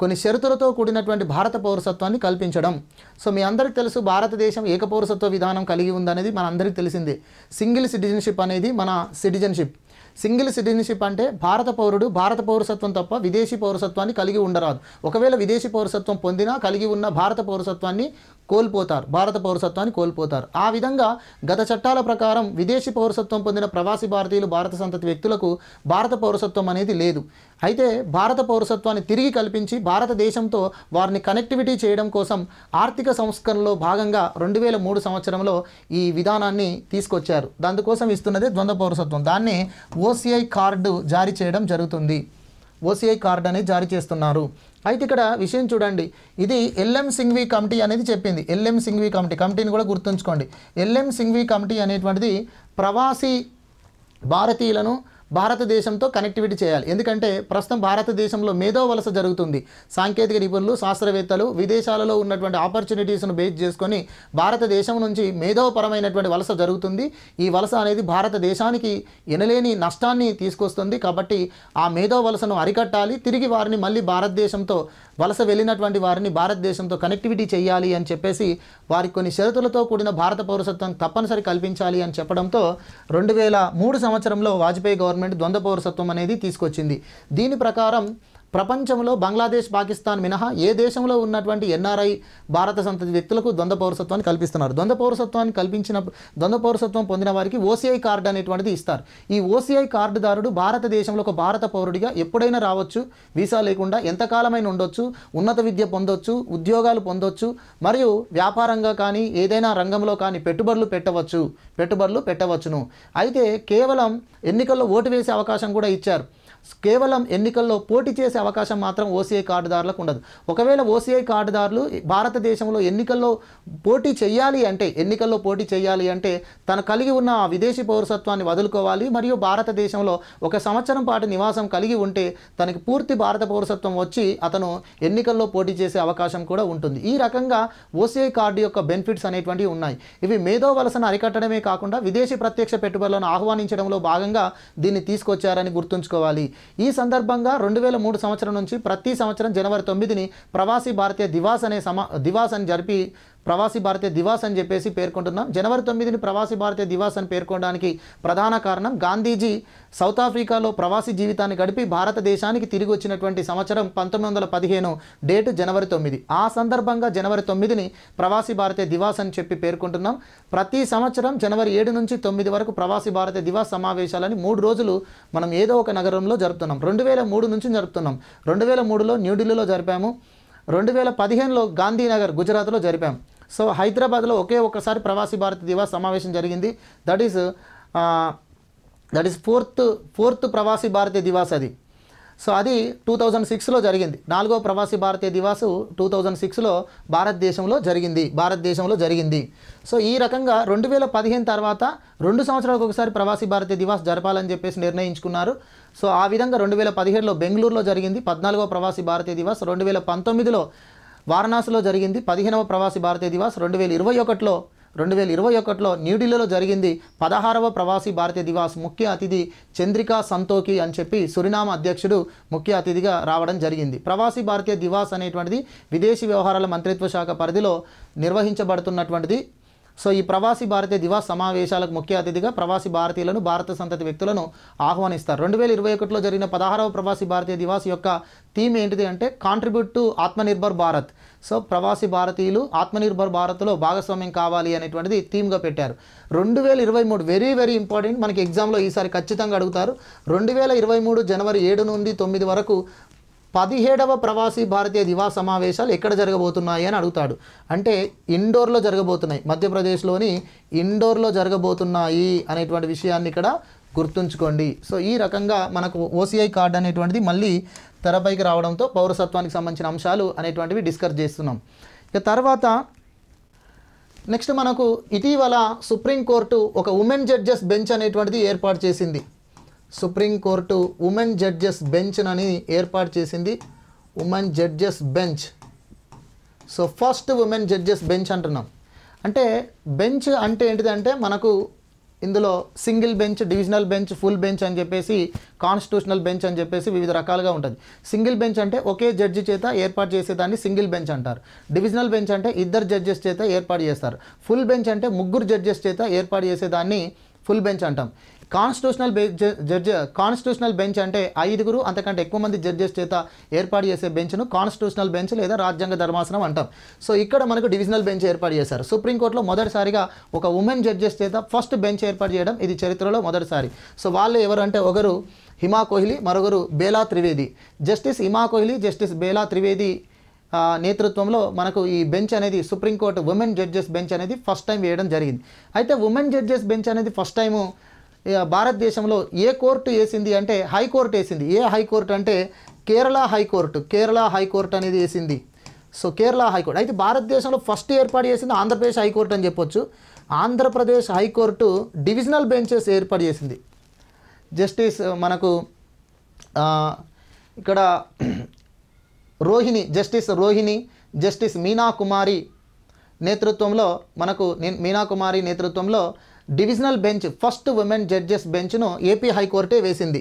కొన్ని షరతులతో కూడినటువంటి భారత పౌరసత్వాన్ని కల్పించడం సో మీ అందరికీ తెలుసు భారతదేశం ఏకపౌరసత్వ విధానం కలిగి ఉందనేది మన అందరికీ తెలిసిందే సింగిల్ సిటిజన్షిప్ అనేది మన సిటిజన్షిప్ సింగిల్ సిటిజన్షిప్ అంటే భారత పౌరుడు భారత పౌరసత్వం తప్ప విదేశీ పౌరసత్వాన్ని కలిగి ఉండరాదు ఒకవేళ విదేశీ పౌరసత్వం పొందినా కలిగి ఉన్న భారత పౌరసత్వాన్ని కోల్పోతారు భారత పౌరసత్వాన్ని కోల్పోతారు ఆ విధంగా గత చట్టాల ప్రకారం విదేశీ పౌరసత్వం పొందిన ప్రవాసీ భారతీయులు భారత సంతతి వ్యక్తులకు భారత పౌరసత్వం అనేది లేదు అయితే భారత పౌరసత్వాన్ని తిరిగి కల్పించి భారతదేశంతో వారిని కనెక్టివిటీ చేయడం కోసం ఆర్థిక సంస్కరణలో భాగంగా రెండు వేల మూడు సంవత్సరంలో ఈ విధానాన్ని తీసుకొచ్చారు దానికోసం ఇస్తున్నది ద్వంద్వ పౌరసత్వం దాన్ని ఓసీఐ కార్డు జారీ చేయడం జరుగుతుంది ఓసీఐ కార్డు అనేది జారీ చేస్తున్నారు అయితే ఇక్కడ విషయం చూడండి ఇది ఎల్ఎం సింగ్వి కమిటీ అనేది చెప్పింది ఎల్ఎం సింగ్వి కమిటీ కమిటీని కూడా గుర్తుంచుకోండి ఎల్ఎం సింగ్వి కమిటీ అనేటువంటిది ప్రవాసీ భారతీయులను భారతదేశంతో కనెక్టివిటీ చేయాలి ఎందుకంటే ప్రస్తుతం భారతదేశంలో మేధో వలస జరుగుతుంది సాంకేతిక నిపుణులు శాస్త్రవేత్తలు విదేశాలలో ఉన్నటువంటి ఆపర్చునిటీస్ను బేస్ చేసుకొని భారతదేశం నుంచి మేధోపరమైనటువంటి వలస జరుగుతుంది ఈ వలస అనేది భారతదేశానికి ఎనలేని నష్టాన్ని తీసుకొస్తుంది కాబట్టి ఆ మేధో వలసను అరికట్టాలి తిరిగి వారిని మళ్ళీ భారతదేశంతో వలస వెళ్ళినటువంటి వారిని భారతదేశంతో కనెక్టివిటీ చేయాలి అని చెప్పేసి వారికి కొన్ని షరతులతో కూడిన భారత పౌరసత్వం తప్పనిసరి కల్పించాలి అని చెప్పడంతో రెండు వేల మూడు సంవత్సరంలో వాజ్పేయి గవర్నమెంట్ ద్వంద్వ పౌరసత్వం అనేది తీసుకొచ్చింది దీని ప్రకారం ప్రపంచంలో బంగ్లాదేశ్ పాకిస్తాన్ మినహా ఏ దేశంలో ఉన్నటువంటి ఎన్ఆర్ఐ భారత సంతతి వ్యక్తులకు ద్వంద్వ పౌరసత్వాన్ని కల్పిస్తున్నారు ద్వంద్వ పౌరసత్వాన్ని కల్పించిన ద్వంద్వ పౌరసత్వం పొందిన వారికి ఓసీఐ కార్డు అనేటువంటిది ఇస్తారు ఈ ఓసీఐ కార్డుదారుడు భారతదేశంలో ఒక భారత పౌరుడిగా ఎప్పుడైనా రావచ్చు వీసా లేకుండా ఎంతకాలమైన ఉండొచ్చు ఉన్నత విద్య పొందొచ్చు ఉద్యోగాలు పొందొచ్చు మరియు వ్యాపారంగా కానీ ఏదైనా రంగంలో కానీ పెట్టుబడులు పెట్టవచ్చు పెట్టుబడులు పెట్టవచ్చును అయితే కేవలం ఎన్నికల్లో ఓటు వేసే అవకాశం కూడా ఇచ్చారు కేవలం ఎన్నికల్లో పోటీ చేసే అవకాశం మాత్రం ఓసీఐ కార్డుదారులకు ఉండదు ఒకవేళ ఓసీఐ కార్డుదారులు భారతదేశంలో ఎన్నికల్లో పోటీ చేయాలి అంటే ఎన్నికల్లో పోటీ చేయాలి అంటే తను కలిగి ఉన్న ఆ విదేశీ పౌరసత్వాన్ని వదులుకోవాలి మరియు భారతదేశంలో ఒక సంవత్సరం పాటు నివాసం కలిగి ఉంటే తనకి పూర్తి భారత పౌరసత్వం వచ్చి అతను ఎన్నికల్లో పోటీ చేసే అవకాశం కూడా ఉంటుంది ఈ రకంగా ఓసీఐ కార్డు యొక్క బెనిఫిట్స్ అనేటువంటివి ఉన్నాయి ఇవి మేధో వలసను అరికట్టడమే కాకుండా విదేశీ ప్రత్యక్ష పెట్టుబడులను ఆహ్వానించడంలో భాగంగా దీన్ని తీసుకొచ్చారని గుర్తుంచుకోవాలి ఈ సందర్భంగా రెండు వేల మూడు సంవత్సరం నుంచి ప్రతి సంవత్సరం జనవరి తొమ్మిదిని ప్రవాసీ భారతీయ దివాస్ అనే సమా దివాస్ అని జరిపి ప్రవాసీ భారతీయ దివాస్ అని చెప్పేసి పేర్కొంటున్నాం జనవరి తొమ్మిదిని ప్రవాసీ భారతీయ దివాస్ అని పేర్కొనడానికి ప్రధాన కారణం గాంధీజీ సౌత్ ఆఫ్రికాలో ప్రవాసీ జీవితాన్ని గడిపి భారతదేశానికి తిరిగి వచ్చినటువంటి సంవత్సరం పంతొమ్మిది వందల పదిహేను డేటు జనవరి తొమ్మిది ఆ సందర్భంగా జనవరి తొమ్మిదిని ప్రవాసీ భారతీయ దివాస్ అని చెప్పి పేర్కొంటున్నాం ప్రతి సంవత్సరం జనవరి ఏడు నుంచి తొమ్మిది వరకు ప్రవాసీ భారతీయ దివాస్ సమావేశాలని మూడు రోజులు మనం ఏదో ఒక నగరంలో జరుపుతున్నాం రెండు వేల మూడు నుంచి జరుపుతున్నాం రెండు వేల మూడులో న్యూఢిల్లీలో జరిపాము రెండు వేల పదిహేనులో గాంధీనగర్ గుజరాత్లో జరిపాము సో హైదరాబాద్లో ఒకే ఒక్కసారి ప్రవాసీ భారత దివా సమావేశం జరిగింది that is that is fourth fourth Pravasi Bharatiya Divas అది సో అది టూ థౌజండ్ సిక్స్లో జరిగింది నాలుగో ప్రవాసీ భారతీయ దివాసు టూ థౌజండ్ సిక్స్లో భారతదేశంలో జరిగింది భారతదేశంలో జరిగింది సో ఈ రకంగా రెండు వేల పదిహేను తర్వాత రెండు సంవత్సరాలకు ఒకసారి ప్రవాసీ భారతీయ దివాస్ జరపాలని చెప్పేసి నిర్ణయించుకున్నారు సో ఆ విధంగా రెండు వేల పదిహేడులో బెంగళూరులో జరిగింది పద్నాలుగో ప్రవాసీ భారతీయ దివాస్ రెండు వేల పంతొమ్మిదిలో వారణాసిలో జరిగింది పదిహేనవ ప్రవాసీ భారతీయ దివాస్ రెండు వేల ఇరవై ఒకటిలో రెండు వేల ఇరవై ఒకటిలో న్యూఢిల్లీలో జరిగింది పదహారవ ప్రవాసీ భారతీయ దివాస్ ముఖ్య అతిథి చంద్రికా సంతోకి అని చెప్పి సురినామ అధ్యక్షుడు ముఖ్య అతిథిగా రావడం జరిగింది ప్రవాసీ భారతీయ దివాస్ అనేటువంటిది విదేశీ వ్యవహారాల మంత్రిత్వ శాఖ పరిధిలో నిర్వహించబడుతున్నటువంటిది సో ఈ ప్రవాసీ భారతీయ దివాస్ సమావేశాలకు ముఖ్య అతిథిగా ప్రవాసీ భారతీయులను భారత సంతతి వ్యక్తులను ఆహ్వానిస్తారు రెండు వేల ఇరవై ఒకటిలో జరిగిన పదహారవ ప్రవాసీ భారతీయ దివాస్ యొక్క థీమ్ ఏంటిది అంటే contribute to Atmanirbhar Bharat so ప్రవాసీ భారతీయులు ఆత్మనిర్భర్ భారత్లో భాగస్వామ్యం కావాలి అనేటువంటిది థీమ్గా పెట్టారు రెండు వేల ఇరవై మూడు వెరీ వెరీ ఇంపార్టెంట్ మనకి ఎగ్జామ్లో ఈసారి ఖచ్చితంగా అడుగుతారు రెండు వేల ఇరవై మూడు జనవరి ఏడు నుండి తొమ్మిది వరకు పదిహేడవ ప్రవాసీ భారతీయ దివా సమావేశాలు ఎక్కడ జరగబోతున్నాయి అని అడుగుతాడు అంటే ఇండోర్లో జరగబోతున్నాయి మధ్యప్రదేశ్లోని ఇండోర్లో జరగబోతున్నాయి అనేటువంటి విషయాన్ని ఇక్కడ గుర్తుంచుకోండి సో ఈ రకంగా మనకు ఓసీఐ కార్డు అనేటువంటిది మళ్ళీ తెరపైకి రావడంతో పౌరసత్వానికి సంబంధించిన అంశాలు అనేటువంటివి డిస్కస్ చేస్తున్నాం ఇక తర్వాత నెక్స్ట్ మనకు ఇటీవల సుప్రీంకోర్టు ఒక ఉమెన్ జడ్జెస్ బెంచ్ అనేటువంటిది ఏర్పాటు చేసింది సుప్రీంకోర్టు ఉమెన్ జడ్జెస్ బెంచ్ అని ఏర్పాటు చేసింది women judges bench so first women judges bench అంటున్నాం అంటే బెంచ్ అంటే ఏంటిదంటే మనకు ఇందులో single bench divisional bench full bench అని చెప్పేసి కాన్స్టిట్యూషనల్ బెంచ్ అని చెప్పేసి వివిధ రకాలుగా ఉంటుంది సింగిల్ బెంచ్ అంటే ఒకే జడ్జి చేత ఏర్పాటు చేసేదాన్ని సింగిల్ బెంచ్ అంటారు డివిజనల్ బెంచ్ అంటే ఇద్దరు జడ్జెస్ చేత ఏర్పాటు చేస్తారు ఫుల్ బెంచ్ అంటే ముగ్గురు జడ్జెస్ చేత ఏర్పాటు చేసేదాన్ని ఫుల్ బెంచ్ అంటాం కాన్స్టిట్యూషనల్ జడ్జ్ కాన్స్టిట్యూషనల్ బెంచ్ అంటే ఐదుగురు అంతకంటే ఎక్కువ మంది జడ్జెస్ చేత ఏర్పాటు చేసే బెంచ్ను కాన్స్టిట్యూషనల్ బెంచ్ లేదా రాజ్యాంగ ధర్మాసనం అంటాం సో ఇక్కడ మనకు డివిజనల్ బెంచ్ ఏర్పాటు చేశారు సుప్రీంకోర్టులో మొదటిసారిగా ఒక ఉమెన్ జడ్జెస్ చేత ఫస్ట్ బెంచ్ ఏర్పాటు చేయడం ఇది చరిత్రలో మొదటిసారి సో వాళ్ళు ఎవరంటే ఒకరు హిమా కోహ్లీ మరొకరు బేలా త్రివేది జస్టిస్ హిమా కోహ్లీ జస్టిస్ బేలా త్రివేది నేతృత్వంలో మనకు ఈ బెంచ్ అనేది సుప్రీంకోర్టు ఉమెన్ జడ్జెస్ బెంచ్ అనేది ఫస్ట్ టైం వేయడం జరిగింది అయితే ఉమెన్ జడ్జెస్ బెంచ్ అనేది ఫస్ట్ టైము భారతదేశంలో ఏ కోర్టు వేసింది అంటే హైకోర్టు వేసింది ఏ హైకోర్టు అంటే కేరళ హైకోర్టు కేరళ హైకోర్టు అనేది వేసింది సో కేరళ హైకోర్టు అయితే భారతదేశంలో ఫస్ట్ ఏర్పాటు చేసింది ఆంధ్రప్రదేశ్ హైకోర్టు అని చెప్పొచ్చు ఆంధ్రప్రదేశ్ హైకోర్టు డివిజనల్ బెంచెస్ ఏర్పాటు చేసింది జస్టిస్ మనకు ఇక్కడ రోహిణి జస్టిస్ రోహిణి జస్టిస్ మీనా కుమారి నేతృత్వంలో మనకు మీనాకుమారి నేతృత్వంలో divisional bench first women judges బెంచ్ను ఏపీ హైకోర్టే వేసింది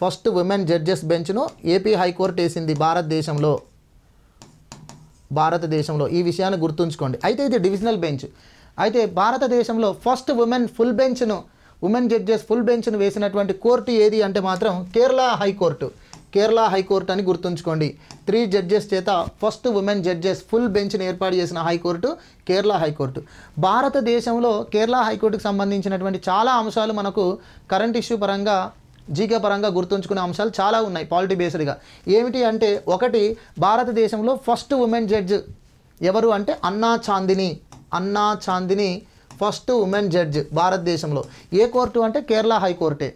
ఫస్ట్ ఉమెన్ జడ్జెస్ బెంచ్ను ఏపీ హైకోర్టు వేసింది భారతదేశంలో భారతదేశంలో ఈ విషయాన్ని గుర్తుంచుకోండి అయితే ఇది డివిజనల్ బెంచ్ అయితే భారతదేశంలో ఫస్ట్ ఉమెన్ ఫుల్ బెంచ్ను ఉమెన్ జడ్జెస్ ఫుల్ బెంచ్ను వేసినటువంటి కోర్టు ఏది అంటే మాత్రం కేరళ హైకోర్టు కేరళ హైకోర్టు అని గుర్తుంచుకోండి త్రీ జడ్జెస్ చేత ఫస్ట్ ఉమెన్ జడ్జెస్ ఫుల్ బెంచ్ని ఏర్పాటు చేసిన హైకోర్టు కేరళ హైకోర్టు భారతదేశంలో కేరళ హైకోర్టుకు సంబంధించినటువంటి చాలా అంశాలు మనకు కరెంట్ ఇష్యూ పరంగా జీకే పరంగా గుర్తుంచుకునే అంశాలు చాలా ఉన్నాయి పాలిటీ బేస్డ్గా ఏమిటి అంటే ఒకటి భారతదేశంలో ఫస్ట్ ఉమెన్ జడ్జ్ ఎవరు అంటే అన్నా చాందిని అన్నా చాందిని ఫస్ట్ ఉమెన్ జడ్జ్ భారతదేశంలో ఏ కోర్టు అంటే కేరళ హైకోర్టే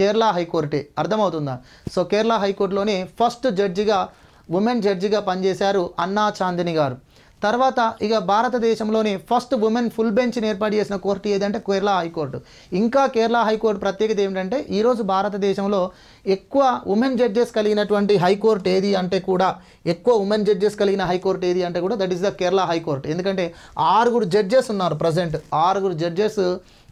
కేరళ హైకోర్టే అర్థమవుతుందా సో కేరళ హైకోర్టులోని ఫస్ట్ జడ్జిగా ఉమెన్ జడ్జిగా పనిచేశారు అన్నా చాందిని గారు తర్వాత ఇక భారతదేశంలోని ఫస్ట్ ఉమెన్ ఫుల్ బెంచ్ని ఏర్పాటు చేసిన కోర్టు ఏదంటే కేరళ హైకోర్టు ఇంకా కేరళ హైకోర్టు ప్రత్యేకత ఏమిటంటే ఈరోజు భారతదేశంలో ఎక్కువ ఉమెన్ జడ్జెస్ కలిగినటువంటి హైకోర్టు ఏది అంటే కూడా ఎక్కువ ఉమెన్ జడ్జెస్ కలిగిన హైకోర్టు ఏది అంటే కూడా that is the Kerala high court ఎందుకంటే ఆరుగురు జడ్జెస్ ఉన్నారు ప్రజెంట్ ఆరుగురు జడ్జెస్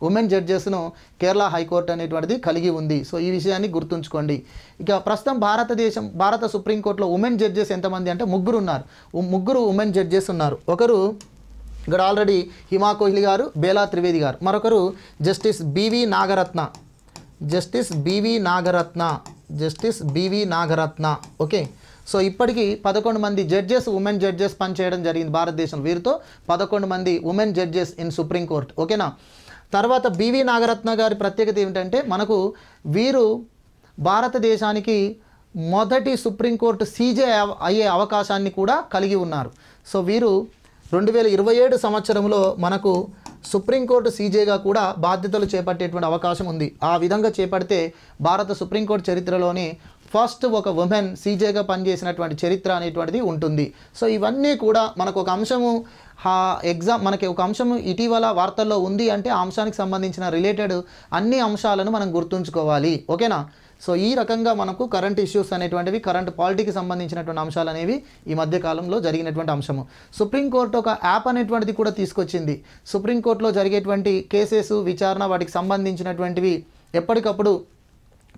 ఉమెన్ జడ్జెస్ను కేరళ హైకోర్టు అనేటువంటిది కలిగి ఉంది సో ఈ విషయాన్ని గుర్తుంచుకోండి ఇక ప్రస్తుతం భారతదేశం భారత సుప్రీంకోర్టులో ఉమెన్ జడ్జెస్ ఎంతమంది అంటే ముగ్గురు ఉన్నారు ముగ్గురు ఉమెన్ జడ్జెస్ ఉన్నారు ఒకరు ఇక్కడ ఆల్రెడీ హిమా కోహ్లీ గారు బేలా త్రివేది గారు మరొకరు justice BV Nagarathna justice BV Nagarathna justice BV Nagarathna okay so ఇప్పటికీ పదకొండు మంది జడ్జెస్ ఉమెన్ జడ్జెస్ పనిచేయడం జరిగింది భారతదేశం వీరితో పదకొండు మంది ఉమెన్ జడ్జెస్ ఇన్ సుప్రీంకోర్టు ఓకేనా తర్వాత బివి నాగరత్న గారి ప్రత్యేకత ఏమిటంటే మనకు వీరు భారతదేశానికి మొదటి సుప్రీంకోర్టు సీజే అయ్యే అవకాశాన్ని కూడా కలిగి ఉన్నారు సో వీరు రెండు వేల ఇరవై ఏడు సంవత్సరంలో మనకు సుప్రీంకోర్టు సీజేగా కూడా బాధ్యతలు చేపట్టేటువంటి అవకాశం ఉంది ఆ విధంగా చేపడితే భారత సుప్రీంకోర్టు చరిత్రలోని ఫస్ట్ ఒక ఉమెన్ సీజేగా పనిచేసినటువంటి చరిత్ర అనేటువంటిది ఉంటుంది సో ఇవన్నీ కూడా మనకు ఒక అంశము ఆ ఎగ్జామ్ మనకి ఒక అంశం ఇటీవల వార్తల్లో ఉంది అంటే ఆ అంశానికి సంబంధించిన రిలేటెడ్ అన్ని అంశాలను మనం గుర్తుంచుకోవాలి ఓకేనా సో ఈ రకంగా మనకు కరెంట్ ఇష్యూస్ అనేటువంటివి కరెంట్ పాలిటీకి సంబంధించినటువంటి అంశాలు అనేవి ఈ మధ్యకాలంలో జరిగినటువంటి అంశము సుప్రీంకోర్టు ఒక యాప్ అనేటువంటిది కూడా తీసుకొచ్చింది సుప్రీంకోర్టులో జరిగేటువంటి కేసెస్ విచారణ వాటికి సంబంధించినటువంటివి ఎప్పటికప్పుడు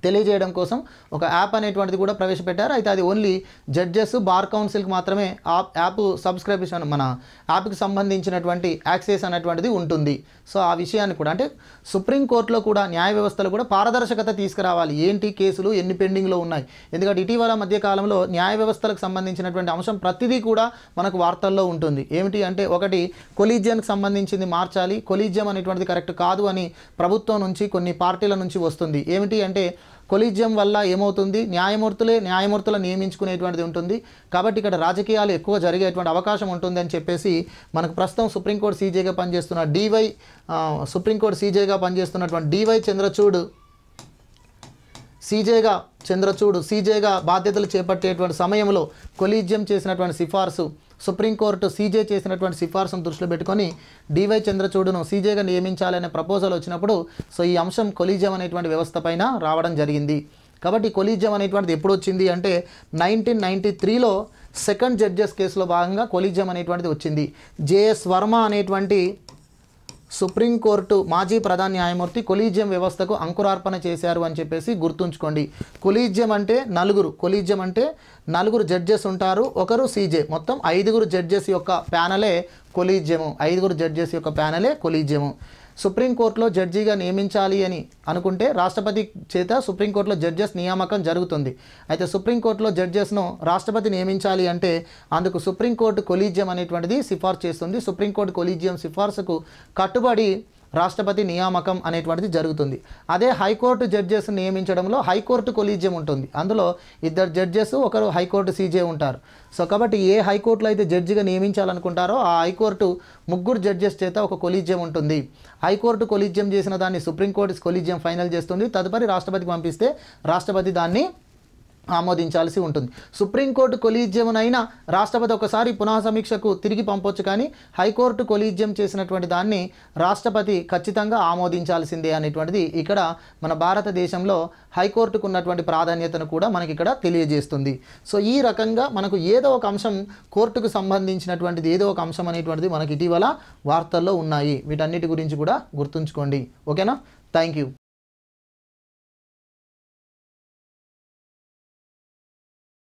తెలియజేయడం కోసం ఒక యాప్ అనేటువంటిది కూడా ప్రవేశపెట్టారు అయితే అది ఓన్లీ జడ్జెస్ బార్ కౌన్సిల్కి మాత్రమే ఆప్ యాప్ సబ్స్క్రిప్షన్ మన యాప్కి సంబంధించినటువంటి యాక్సెస్ అనేటువంటిది ఉంటుంది సో ఆ విషయాన్ని కూడా అంటే సుప్రీంకోర్టులో కూడా న్యాయ వ్యవస్థలో కూడా పారదర్శకత తీసుకురావాలి ఏంటి కేసులు ఎన్ని పెండింగ్లో ఉన్నాయి ఎందుకంటే ఇటీవల మధ్యకాలంలో న్యాయ వ్యవస్థలకు సంబంధించినటువంటి అంశం ప్రతిదీ కూడా మనకు వార్తల్లో ఉంటుంది ఏమిటి అంటే ఒకటి కొలీజియన్కి సంబంధించింది మార్చాలి కొలీజియం అనేటువంటిది కరెక్ట్ కాదు అని ప్రభుత్వం నుంచి కొన్ని పార్టీల నుంచి వస్తుంది ఏమిటి అంటే కొలీజియం వల్ల ఏమవుతుంది న్యాయమూర్తులే న్యాయమూర్తుల నియమించుకునేటువంటిది ఉంటుంది కాబట్టి ఇక్కడ రాజకీయాలు ఎక్కువ జరిగేటువంటి అవకాశం ఉంటుంది అని చెప్పేసి మనకు ప్రస్తుతం సుప్రీంకోర్టు సీజేగా పనిచేస్తున్న డివై సుప్రీంకోర్టు సీజేగా పనిచేస్తున్నటువంటి డివై చంద్రచూడ్ సీజేగా చంద్రచూడు సీజేగా బాధ్యతలు చేపట్టేటువంటి సమయంలో కొలీజియం చేసినటువంటి సిఫార్సు సుప్రీంకోర్టు సీజే చేసినటువంటి సిఫార్సును దృష్టిలో పెట్టుకొని డివై చంద్రచూడును సీజేగా నియమించాలనే ప్రపోజల్ వచ్చినప్పుడు సో ఈ అంశం కొలీజియం అనేటువంటి వ్యవస్థ పైన రావడం జరిగింది కాబట్టి కొలీజియం అనేటువంటిది ఎప్పుడు వచ్చింది అంటే నైన్టీన్ నైన్టీ త్రీలో సెకండ్ జడ్జెస్ కేసులో భాగంగా కొలీజియం అనేటువంటిది వచ్చింది జేఎస్ వర్మ అనేటువంటి సుప్రీంకోర్టు మాజీ ప్రధాన న్యాయమూర్తి కొలీజియం వ్యవస్థకు అంకురార్పణ చేశారు అని చెప్పేసి గుర్తుంచుకోండి కొలీజియం అంటే నలుగురు కొలీజియం అంటే నలుగురు జడ్జెస్ ఉంటారు ఒకరు సీజే మొత్తం ఐదుగురు జడ్జెస్ యొక్క ప్యానలే కొలీజియము ఐదుగురు జడ్జెస్ యొక్క ప్యానలే కొలీజియము సుప్రీంకోర్టులో జడ్జిగా నియమించాలి అని అనుకుంటే రాష్ట్రపతి చేత సుప్రీంకోర్టులో జడ్జెస్ నియామకం జరుగుతుంది అయితే సుప్రీంకోర్టులో జడ్జెస్ను రాష్ట్రపతి నియమించాలి అంటే అందుకు సుప్రీంకోర్టు కొలీజియం అనేటువంటిది సిఫార్సు చేస్తుంది సుప్రీంకోర్టు కొలీజియం సిఫార్సుకు కట్టుబడి రాష్ట్రపతి నియామకం అనేటువంటిది జరుగుతుంది అదే హైకోర్టు జడ్జెస్ నియమించడంలో హైకోర్టు కొలీజియం ఉంటుంది అందులో ఇద్దరు జడ్జెస్ ఒకరు హైకోర్టు సీజే ఉంటారు సో కాబట్టి ఏ హైకోర్టులో అయితే జడ్జిగా నియమించాలనుకుంటారో ఆ హైకోర్టు ముగ్గురు జడ్జెస్ చేత ఒక కొలీజియం ఉంటుంది హైకోర్టు కొలీజియం చేసిన దాన్ని సుప్రీంకోర్టు కొలీజియం ఫైనల్ చేస్తుంది తదుపరి రాష్ట్రపతికి పంపిస్తే రాష్ట్రపతి దాన్ని ఆమోదించాల్సి ఉంటుంది సుప్రీంకోర్టు కొలీజియంనైనా రాష్ట్రపతి ఒకసారి పునః సమీక్షకు తిరిగి పంపొచ్చు కానీ హైకోర్టు కొలీజియం చేసినటువంటి దాన్ని రాష్ట్రపతి ఖచ్చితంగా ఆమోదించాల్సిందే అనేటువంటిది ఇక్కడ మన భారతదేశంలో హైకోర్టుకు ఉన్నటువంటి ప్రాధాన్యతను కూడా మనకి ఇక్కడ తెలియజేస్తుంది సో ఈ రకంగా మనకు ఏదో ఒక అంశం కోర్టుకు సంబంధించినటువంటిది ఏదో ఒక అంశం అనేటువంటిది మనకి ఇటీవల వార్తల్లో ఉన్నాయి వీటన్నిటి గురించి కూడా గుర్తుంచుకోండి ఓకేనా థ్యాంక్ యూ